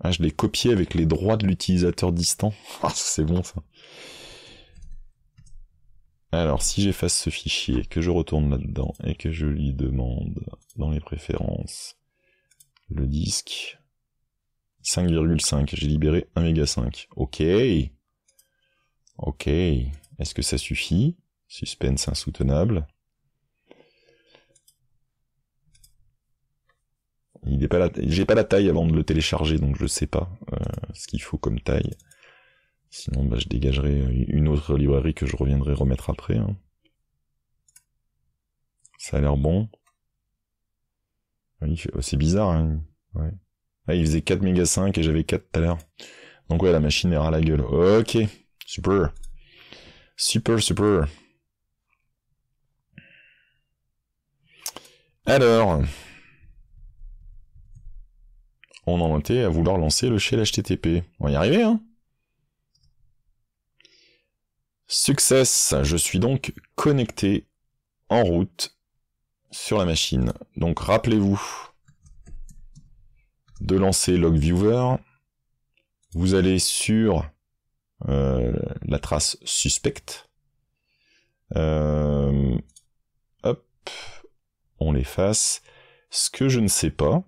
Ah, je l'ai copié avec les droits de l'utilisateur distant. Ah, c'est bon ça. Alors, si j'efface ce fichier, que je retourne là-dedans et que je lui demande dans les préférences le disque 5,5, j'ai libéré 5. Ok. Ok. Est-ce que ça suffit Suspense insoutenable. Il n'est pas J'ai pas la taille avant de le télécharger, donc je sais pas euh, ce qu'il faut comme taille. Sinon, bah, je dégagerai une autre librairie que je reviendrai remettre après. Hein. Ça a l'air bon. c'est bizarre. Hein. Ah, il faisait 4 méga 5 et j'avais 4 tout à l'heure. Donc ouais, la machine est à la gueule. Ok, super. Super, super. Alors, on en était à vouloir lancer le shell HTTP. On va y arriver, hein Success, je suis donc connecté en route sur la machine. Donc rappelez-vous de lancer LogViewer. Vous allez sur euh, la trace suspecte. Euh, hop, on l'efface. Ce que je ne sais pas.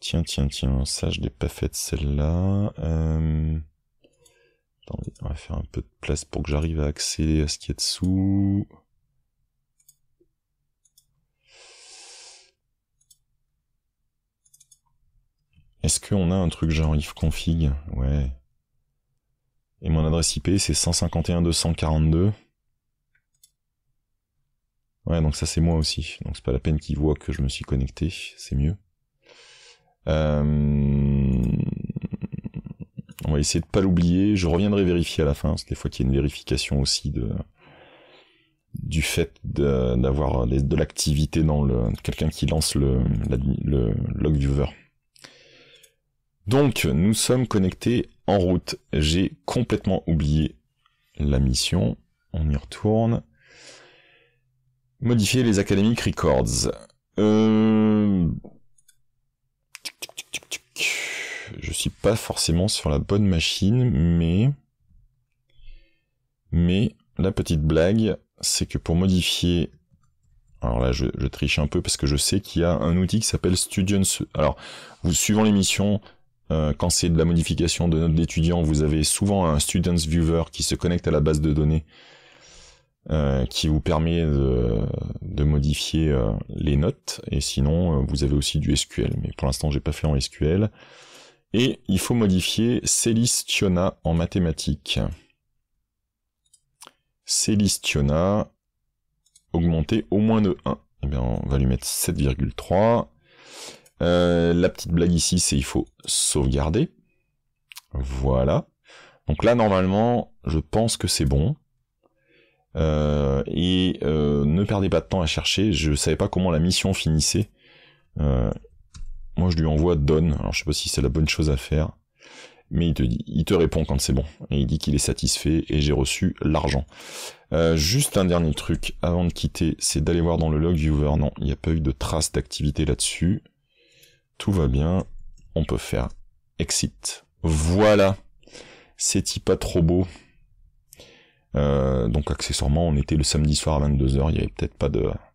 Tiens, tiens, tiens, ça je l'ai pas fait celle-là. Euh, Attendez, on va faire un peu de place pour que j'arrive à accéder à ce qu'il y a dessous. Est-ce qu'on a un truc genre if config Ouais. Et mon adresse IP c'est 151 Ouais, donc ça c'est moi aussi. Donc c'est pas la peine qu'il voit que je me suis connecté, c'est mieux. Euh on va essayer de pas l'oublier. Je reviendrai vérifier à la fin, C'est des fois qu'il y a une vérification aussi de du fait d'avoir de, l'activité dans le quelqu'un qui lance le, le log viewer. Donc nous sommes connectés en route. J'ai complètement oublié la mission. On y retourne. Modifier les academic records. Euh, je suis pas forcément sur la bonne machine, mais... Mais la petite blague, c'est que pour modifier... Alors là, je, triche un peu parce que je sais qu'il y a un outil qui s'appelle Students... E. Alors, vous suivant l'émission, euh, quand c'est de la modification de notes d'étudiants, vous avez souvent un Students Viewer qui se connecte à la base de données, euh, qui vous permet de, modifier euh, les notes. Et sinon, vous avez aussi du SQL. Mais pour l'instant, j'ai pas fait en SQL. Et il faut modifier Célistiona en mathématiques. Célistiona, augmenté au moins de 1. Eh bien, on va lui mettre 7,3. Euh, la petite blague ici, c'est il faut sauvegarder. Voilà. Donc là, normalement, je pense que c'est bon. Euh, et euh, ne perdez pas de temps à chercher. Je ne savais pas comment la mission finissait. Moi, je lui envoie Donne ». Alors, je sais pas si c'est la bonne chose à faire. Mais il te, dit, il te répond quand c'est bon. Et il dit qu'il est satisfait et j'ai reçu l'argent. Euh, juste un dernier truc avant de quitter, c'est d'aller voir dans le log viewer. Non, il n'y a pas eu de trace d'activité là-dessus. Tout va bien. On peut faire exit. Voilà. C'est pas trop beau. Euh, donc accessoirement, on était le samedi soir à 22h, il n'y avait peut-être pas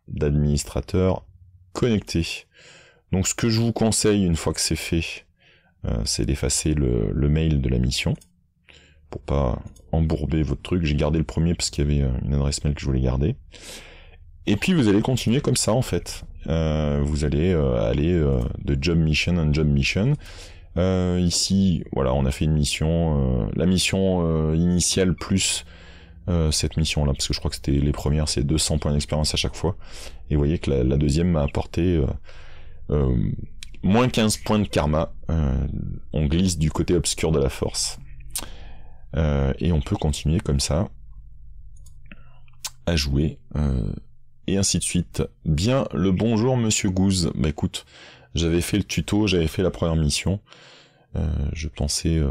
d'administrateur connecté. Donc ce que je vous conseille une fois que c'est fait, euh, c'est d'effacer le, mail de la mission pour pas embourber votre truc. J'ai gardé le premier parce qu'il y avait euh, une adresse mail que je voulais garder. Et puis vous allez continuer comme ça en fait. Euh, vous allez aller de job mission en job mission. ici, voilà, on a fait une mission, la mission initiale plus cette mission-là, parce que je crois que c'était les premières, c'est 200 points d'expérience à chaque fois. Et vous voyez que la, la deuxième m'a apporté euh, moins 15 points de karma. Euh, on glisse du côté obscur de la force. Euh, et on peut continuer comme ça à jouer et ainsi de suite. Bien le bonjour Monsieur Goose Bah écoute, j'avais fait le tuto, j'avais fait la première mission. Euh, je pensais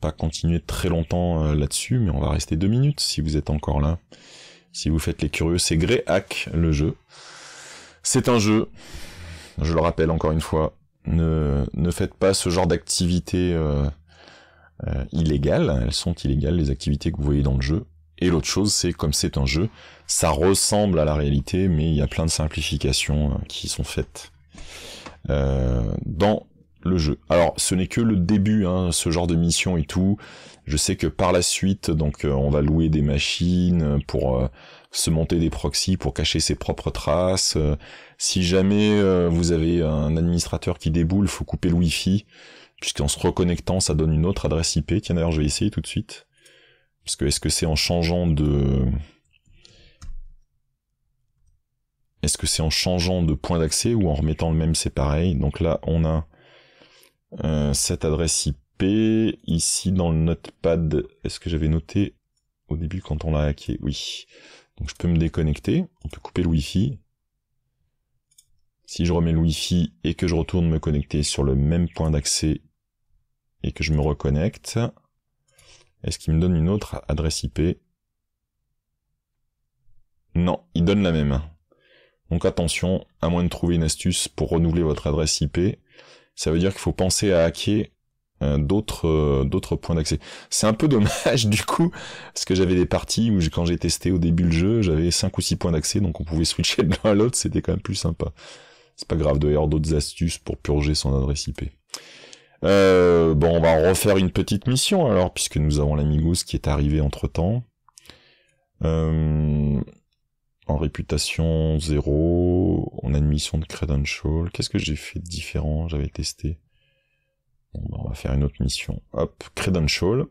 pas continuer très longtemps là-dessus, mais on va rester deux minutes si vous êtes encore là. Si vous faites les curieux, c'est Grey Hack le jeu. C'est un jeu je le rappelle encore une fois, ne, ne faites pas ce genre d'activités euh, euh, illégales. Elles sont illégales, les activités que vous voyez dans le jeu. Et l'autre chose, c'est comme c'est un jeu, ça ressemble à la réalité, mais il y a plein de simplifications euh, qui sont faites. dans le jeu. Alors ce n'est que le début, hein, ce genre de mission et tout. Je sais que par la suite, donc euh, on va louer des machines pour euh, se monter des proxys pour cacher ses propres traces. Euh, si jamais vous avez un administrateur qui déboule, faut couper le wifi, puisqu'en se reconnectant, ça donne une autre adresse IP. Tiens d'ailleurs, je vais essayer tout de suite. Parce que est-ce que c'est en changeant de... Est-ce que c'est en changeant de point d'accès ou en remettant le même, c'est pareil. Donc là, on a euh, cette adresse IP, ici dans le notepad, est-ce que j'avais noté au début quand on l'a hacké Oui. Donc je peux me déconnecter, on peut couper le Wi-Fi. Si je remets le Wi-Fi et que je retourne me connecter sur le même point d'accès et que je me reconnecte, est-ce qu'il me donne une autre adresse IP Non, il donne la même. Donc attention, à moins de trouver une astuce pour renouveler votre adresse IP, ça veut dire qu'il faut penser à hacker euh, d'autres euh, d'autres points d'accès. C'est un peu dommage du coup parce que j'avais des parties où quand j'ai testé au début le jeu, j'avais cinq ou six points d'accès donc on pouvait switcher de l'un à l'autre, c'était quand même plus sympa. C'est pas grave d'ailleurs d'autres astuces pour purger son adresse IP. Euh, bon, on va refaire une petite mission alors puisque nous avons l'Amigos qui est arrivé entre-temps. Euh, en réputation, 0. une mission de credential. Qu'est-ce que j'ai fait de différent J'avais testé. Bah, on va faire une autre mission. Hop, credential.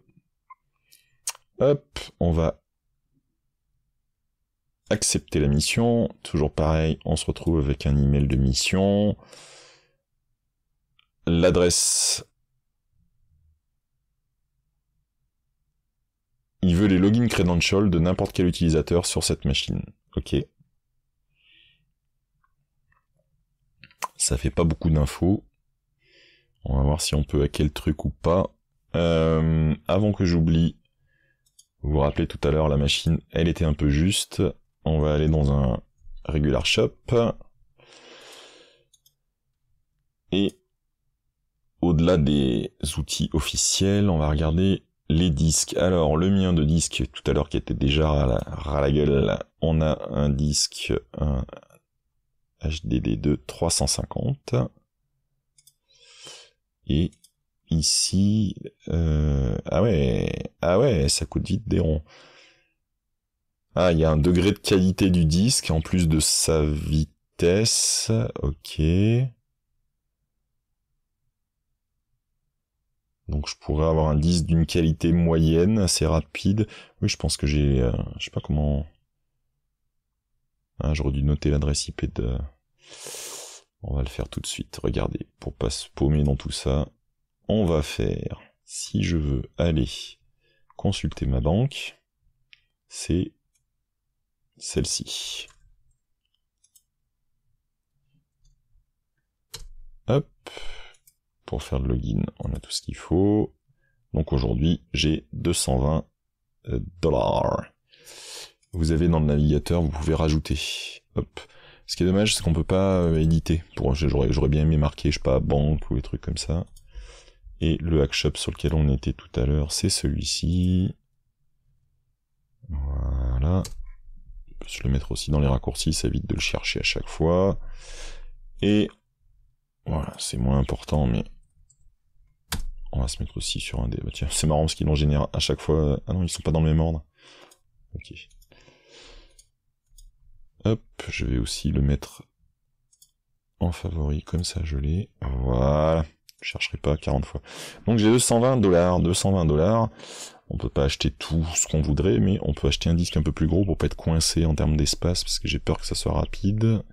Hop, on va accepter la mission. Toujours pareil, on se retrouve avec un email de mission. L'adresse. Il veut les logins credentials de n'importe quel utilisateur sur cette machine. Ok. Ça fait pas beaucoup d'infos. On va voir si on peut à quel truc ou pas. Euh, avant que j'oublie, vous vous rappelez tout à l'heure, la machine, elle était un peu juste. On va aller dans un regular shop. Et au-delà des outils officiels, on va regarder les disques. Alors, le mien de disque, tout à l'heure, qui était déjà à la, gueule, on a un disque HDD2 350. Et ici... Euh, ah ouais, ah ouais, ça coûte vite des ronds. Ah, il y a un degré de qualité du disque, en plus de sa vitesse. Ok. Donc je pourrais avoir un 10 d'une qualité moyenne, assez rapide. Oui, je pense que j'ai... Euh, je sais pas comment... Ah, j'aurais dû noter l'adresse IP de... On va le faire tout de suite, regardez, pour pas se paumer dans tout ça. On va faire, si je veux aller consulter ma banque, c'est celle-ci. Hop, faire le login, on a tout ce qu'il faut. Donc aujourd'hui, j'ai 220 euh, dollars. Vous avez dans le navigateur, vous pouvez rajouter. Ce qui est dommage, c'est qu'on peut pas euh, éditer. Pour, j'aurais, bien aimé marquer, je sais pas, banque ou les trucs comme ça. Et le hack shop sur lequel on était tout à l'heure, c'est celui-ci. Voilà. Je peux le mettre aussi dans les raccourcis, ça évite de le chercher à chaque fois. Et voilà, c'est moins important, mais on va se mettre aussi sur un des... Bah, c'est marrant parce qu'ils en génère à chaque fois... Ah non, ils sont pas dans le même ordre. Ok. Hop, je vais aussi le mettre en favori, comme ça je l'ai. Voilà. Je chercherai pas 40 fois. Donc j'ai 220 dollars, 220 dollars. On peut pas acheter tout ce qu'on voudrait, mais on peut acheter un disque un peu plus gros pour pas être coincé en termes d'espace, parce que j'ai peur que ça soit rapide.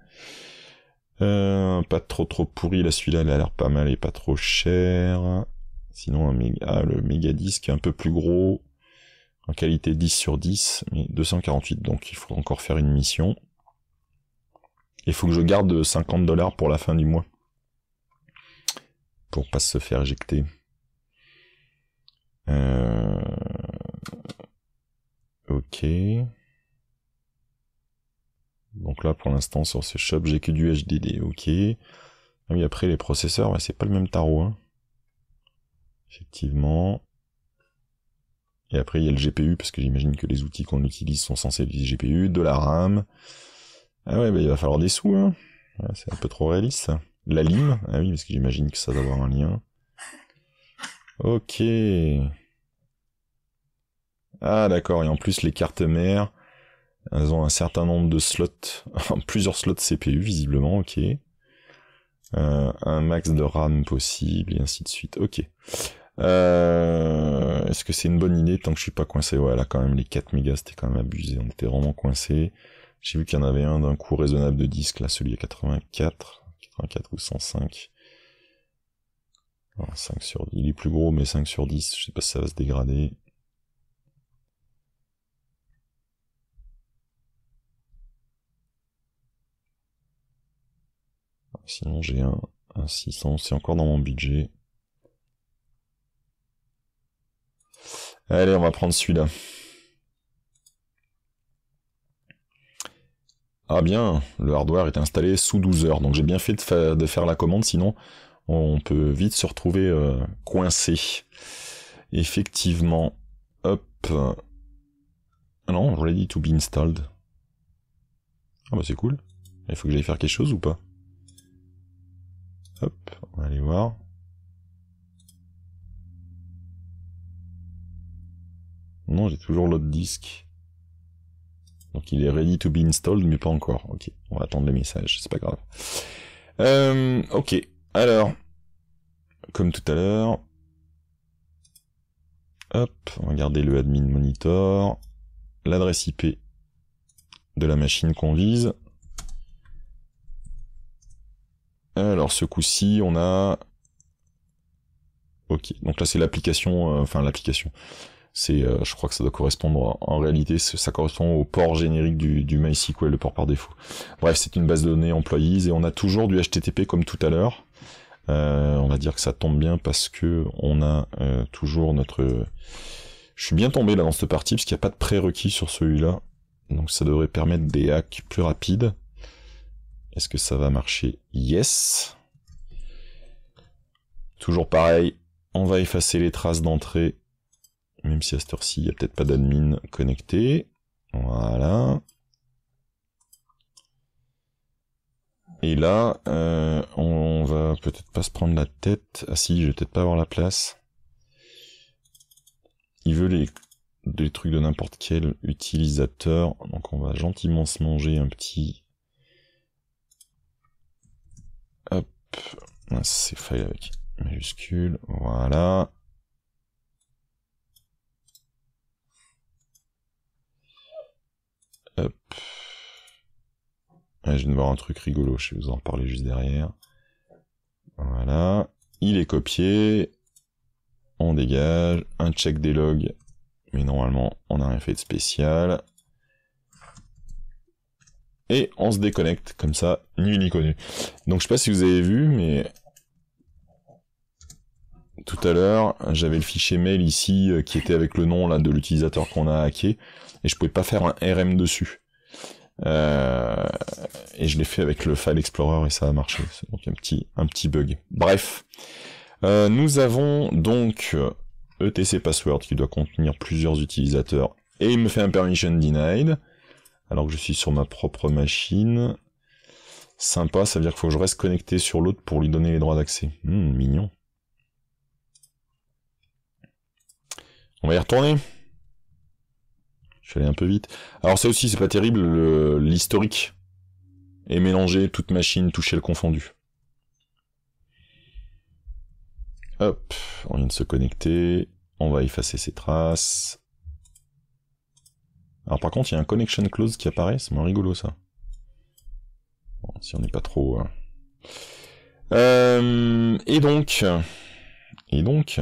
Euh, pas trop trop pourri, là celui-là, il a l'air pas mal et pas trop cher. Sinon, un ah, le méga disque un peu plus gros, en qualité 10 sur 10, mais 248, donc il faut encore faire une mission. Il faut que je garde 50 dollars pour la fin du mois. Pour pas se faire éjecter. Euh, ok. Donc là, pour l'instant, sur ce shop, j'ai que du HDD. Ok. Ah oui, après, les processeurs, c'est pas le même tarot. Hein. Effectivement. Et après, il y a le GPU, parce que j'imagine que les outils qu'on utilise sont censés utiliser GPU, de la RAM. Ah ouais, bah, il va falloir des sous, hein. c'est un peu trop réaliste, La lime Ah oui, parce que j'imagine que ça doit avoir un lien. Ok. Ah d'accord, et en plus les cartes mères, elles ont un certain nombre de slots, plusieurs slots CPU visiblement, ok. Euh, un max de RAM possible, et ainsi de suite, ok. Euh, Est-ce que c'est une bonne idée tant que je suis pas coincé Ouais, là quand même les 4 mégas c'était quand même abusé, on était vraiment coincé. J'ai vu qu'il y en avait un d'un coût raisonnable de disque, là celui à 84, 84 ou 105. 5 sur 10, il est plus gros mais 5 sur 10, je sais pas si ça va se dégrader. Ah, sinon j'ai un, un 600, c'est encore dans mon budget. Allez, on va prendre celui-là. Ah bien, le hardware est installé sous 12 heures, donc j'ai bien fait de, faire la commande, sinon on peut vite se retrouver euh, coincé. Effectivement, hop. Ah non, je dit to be installed. Ah bah c'est cool. Il faut que j'aille faire quelque chose ou pas Hop, on va aller voir. Non, j'ai toujours l'autre disque. Donc il est ready to be installed, mais pas encore. Ok, on va attendre le message, c'est pas grave. Euh, ok, alors, comme tout à l'heure, hop, on va garder le admin monitor, l'adresse IP de la machine qu'on vise. Alors ce coup-ci, on a... Ok, donc là c'est l'application, euh, enfin l'application. C'est, euh, je crois que ça doit correspondre, en réalité, ça correspond au port générique du, du MySQL, le port par défaut. Bref, c'est une base de données employees et on a toujours du HTTP comme tout à l'heure. Euh, on va dire que ça tombe bien parce que on a euh, toujours notre. Je suis bien tombé là dans cette partie parce qu'il n'y a pas de prérequis sur celui-là, donc ça devrait permettre des hacks plus rapides. Est-ce que ça va marcher Yes. Toujours pareil, on va effacer les traces d'entrée même si à cette heure-ci, il n'y a peut-être pas d'admin connecté. Voilà. Et là, euh, on va peut-être pas se prendre la tête. Ah si, je vais peut-être pas avoir la place. Il veut les, des trucs de n'importe quel utilisateur. Donc on va gentiment se manger un petit... Hop. C'est faille avec majuscule. Voilà. Hop. Ah, je viens de voir un truc rigolo, je vais vous en parler juste derrière. Voilà. Il est copié. On dégage. Un check des logs. Mais normalement, on n'a rien fait de spécial. Et on se déconnecte. Comme ça, nul ni connu. Donc je sais pas si vous avez vu, mais tout à l'heure, j'avais le fichier mail ici euh, qui était avec le nom là de l'utilisateur qu'on a hacké et je pouvais pas faire un RM dessus. Euh, et je l'ai fait avec le File Explorer et ça a marché. C'est donc un petit, un petit bug. Bref. Euh, nous avons donc ETC e password qui doit contenir plusieurs utilisateurs et il me fait un permission denied alors que je suis sur ma propre machine. Sympa, ça veut dire qu'il faut que je reste connecté sur l'autre pour lui donner les droits d'accès. Hmm, mignon. On va y retourner. Je suis allé un peu vite. Alors ça aussi, c'est pas terrible, l'historique est mélangé, toute machine, toucher le confondu. Hop, on vient de se connecter. On va effacer ses traces. Alors par contre, il y a un connection close qui apparaît, c'est moins rigolo ça. Bon, si on n'est pas trop... Hein. Euh, et donc... Et donc...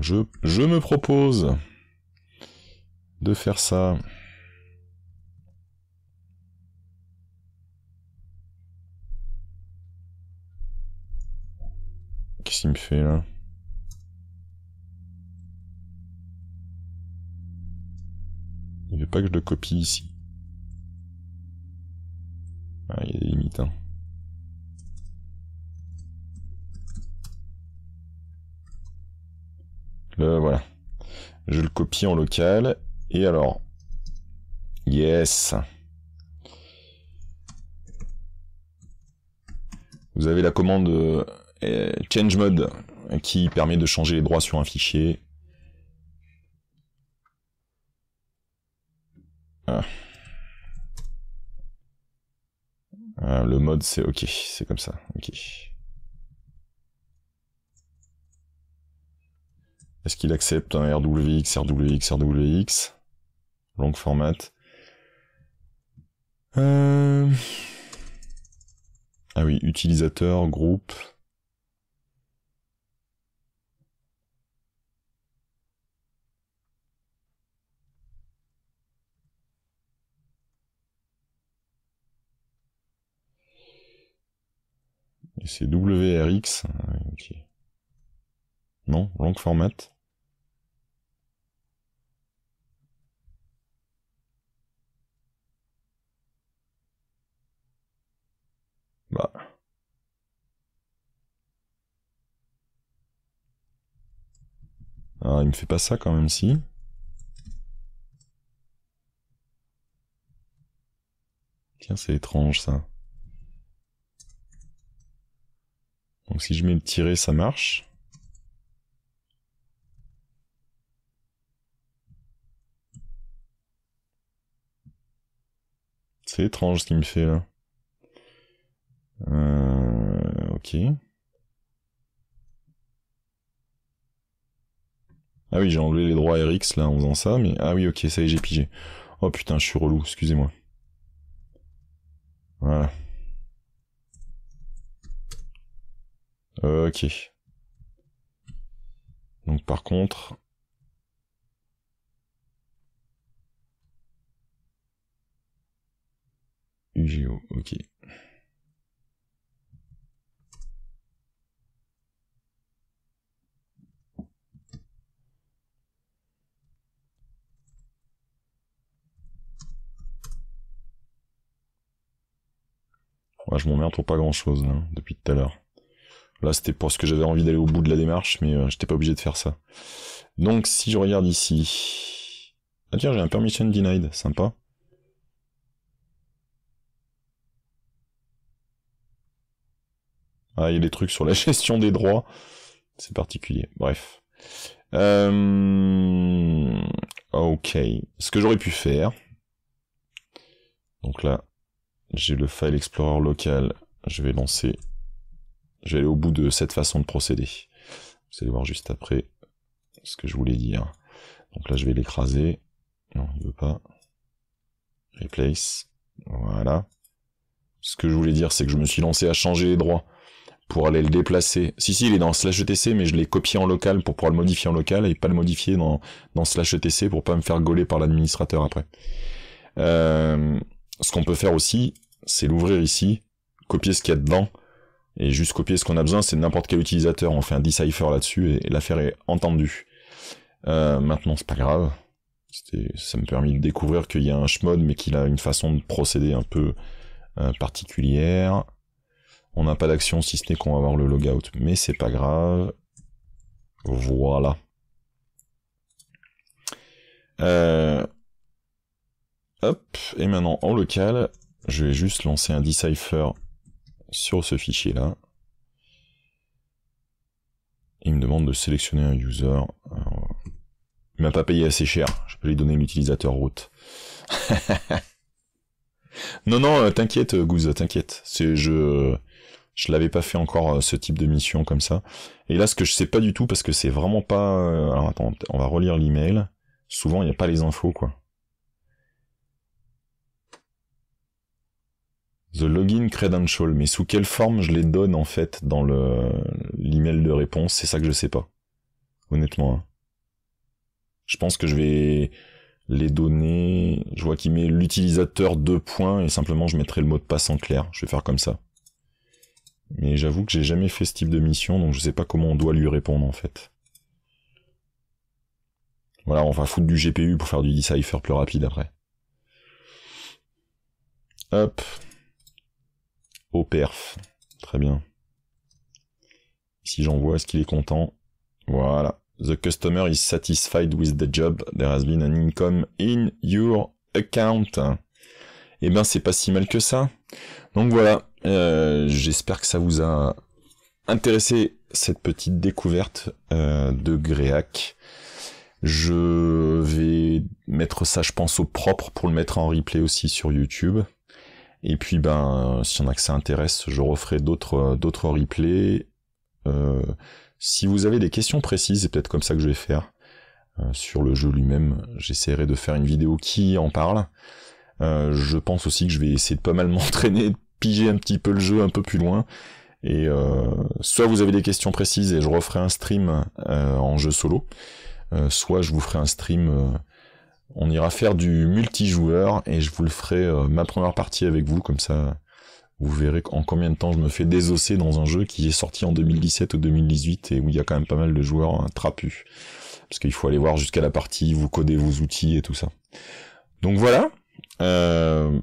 Je, me propose de faire ça. Qu'est-ce qu'il me fait là Il veut pas que je le copie ici. Ah, il y a des limites. Hein. Euh, voilà. Je le copie en local. Et alors. Yes. Vous avez la commande euh, change mode qui permet de changer les droits sur un fichier. Ah. Ah, le mode c'est ok, c'est comme ça. Ok. Est-ce qu'il accepte un RWX, RWX, RWX Long format. Euh. Ah oui, utilisateur, groupe. Et c'est WRX. Non, long format. Bah. Ah, il me fait pas ça quand même, si. Tiens, c'est étrange ça. Donc si je mets le tirer, ça marche. C'est étrange ce qu'il me fait là. Euh, ok. Ah oui, j'ai enlevé les droits RX là en faisant ça, mais... Ah oui, ok, ça y est, j'ai pigé. Oh putain, je suis relou, excusez-moi. Voilà. Euh, ok. Donc par contre... UGO, ok. Ouais, je m'emmerde pour pas grand chose hein, depuis tout à l'heure. Là, c'était parce que j'avais envie d'aller au bout de la démarche, mais euh, j'étais pas obligé de faire ça. Donc, si je regarde ici. Ah, tiens, j'ai un permission denied, sympa. Ah, il y a des trucs sur la gestion des droits. C'est particulier. Bref. Euh, ok. Ce que j'aurais pu faire. Donc là, j'ai le file explorer local. Je vais lancer. Je vais aller au bout de cette façon de procéder. Vous allez voir juste après ce que je voulais dire. Donc là, je vais l'écraser. Non, il veut pas. Replace. Voilà. Ce que je voulais dire, c'est que je me suis lancé à changer les droits pour aller le déplacer. Si, si, il est dans slash etc, mais je l'ai copié en local pour pouvoir le modifier en local et pas le modifier dans, dans slash etc pour pas me faire gauler par l'administrateur après. Euh, ce qu'on peut faire aussi, c'est l'ouvrir ici, copier ce qu'il y a dedans, et juste copier ce qu'on a besoin, c'est n'importe quel utilisateur, on fait un decipher là-dessus, et, l'affaire est entendue. Euh, maintenant, c'est pas grave. Ça me permet de découvrir qu'il y a un schmod, mais qu'il a une façon de procéder un peu euh, particulière. On n'a pas d'action si ce n'est qu'on va avoir le logout, mais c'est pas grave. Voilà. Euh, hop, et maintenant en local, je vais juste lancer un decipher sur ce fichier-là. Il me demande de sélectionner un user. Il il m'a pas payé assez cher. Je peux lui donner l'utilisateur route. non, non, euh, t'inquiète, Goose, t'inquiète. C'est je je l'avais pas fait encore euh, ce type de mission comme ça. Et là, ce que je sais pas du tout parce que c'est vraiment pas. Euh, alors attends, on va relire l'email. Souvent, il n'y a pas les infos quoi. The login credential, mais sous quelle forme je les donne en fait dans le l'email de réponse, c'est ça que je sais pas. Honnêtement. Hein. Je pense que je vais les donner. Je vois qu'il met l'utilisateur deux points et simplement je mettrai le mot de passe en clair. Je vais faire comme ça. Mais j'avoue que j'ai jamais fait ce type de mission, donc je sais pas comment on doit lui répondre en fait. Voilà, on va foutre du GPU pour faire du decipher plus rapide après. Hop au perf. Très bien. Si j'envoie, est-ce qu'il est content Voilà. The customer is satisfied with the job. There has been an income in your account. Eh ben, c'est pas si mal que ça. Donc voilà. Euh, j'espère que ça vous a intéressé cette petite découverte euh, de Greac. Je vais mettre ça, je pense, au propre pour le mettre en replay aussi sur YouTube. Et puis ben, si y en a que ça intéresse, je referai d'autres euh, d'autres replays. Euh, si vous avez des questions précises, c'est peut-être comme ça que je vais faire euh, sur le jeu lui-même. J'essaierai de faire une vidéo qui en parle. je pense aussi que je vais essayer de pas mal m'entraîner, de piger un petit peu le jeu un peu plus loin. Et soit vous avez des questions précises et je referai un stream en jeu solo, soit je vous ferai un stream on ira faire du multijoueur et je vous le ferai euh, ma première partie avec vous, comme ça vous verrez en combien de temps je me fais désosser dans un jeu qui est sorti en 2017 ou 2018 et où il y a quand même pas mal de joueurs hein, trapus. Parce qu'il faut aller voir jusqu'à la partie, vous codez vos outils et tout ça. Donc voilà. Euh,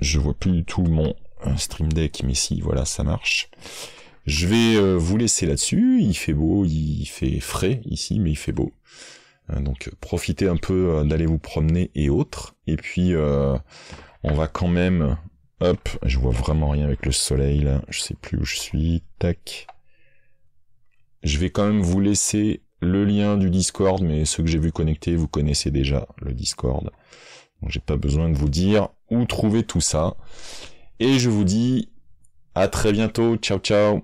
je vois plus du tout mon euh, stream deck, mais si, voilà, ça marche. Je vais vous laisser là-dessus. Il fait beau, il fait frais ici, mais il fait beau. Euh, donc euh, profitez un peu euh, d'aller vous promener et autres. Et puis on va quand même... Hop, je vois vraiment rien avec le soleil là, je sais plus où je suis, tac. Je vais quand même vous laisser le lien du Discord, mais ceux que j'ai vu connecter, vous connaissez déjà le Discord. Donc j'ai pas besoin de vous dire où trouver tout ça. Et je vous dis à très bientôt. Ciao ciao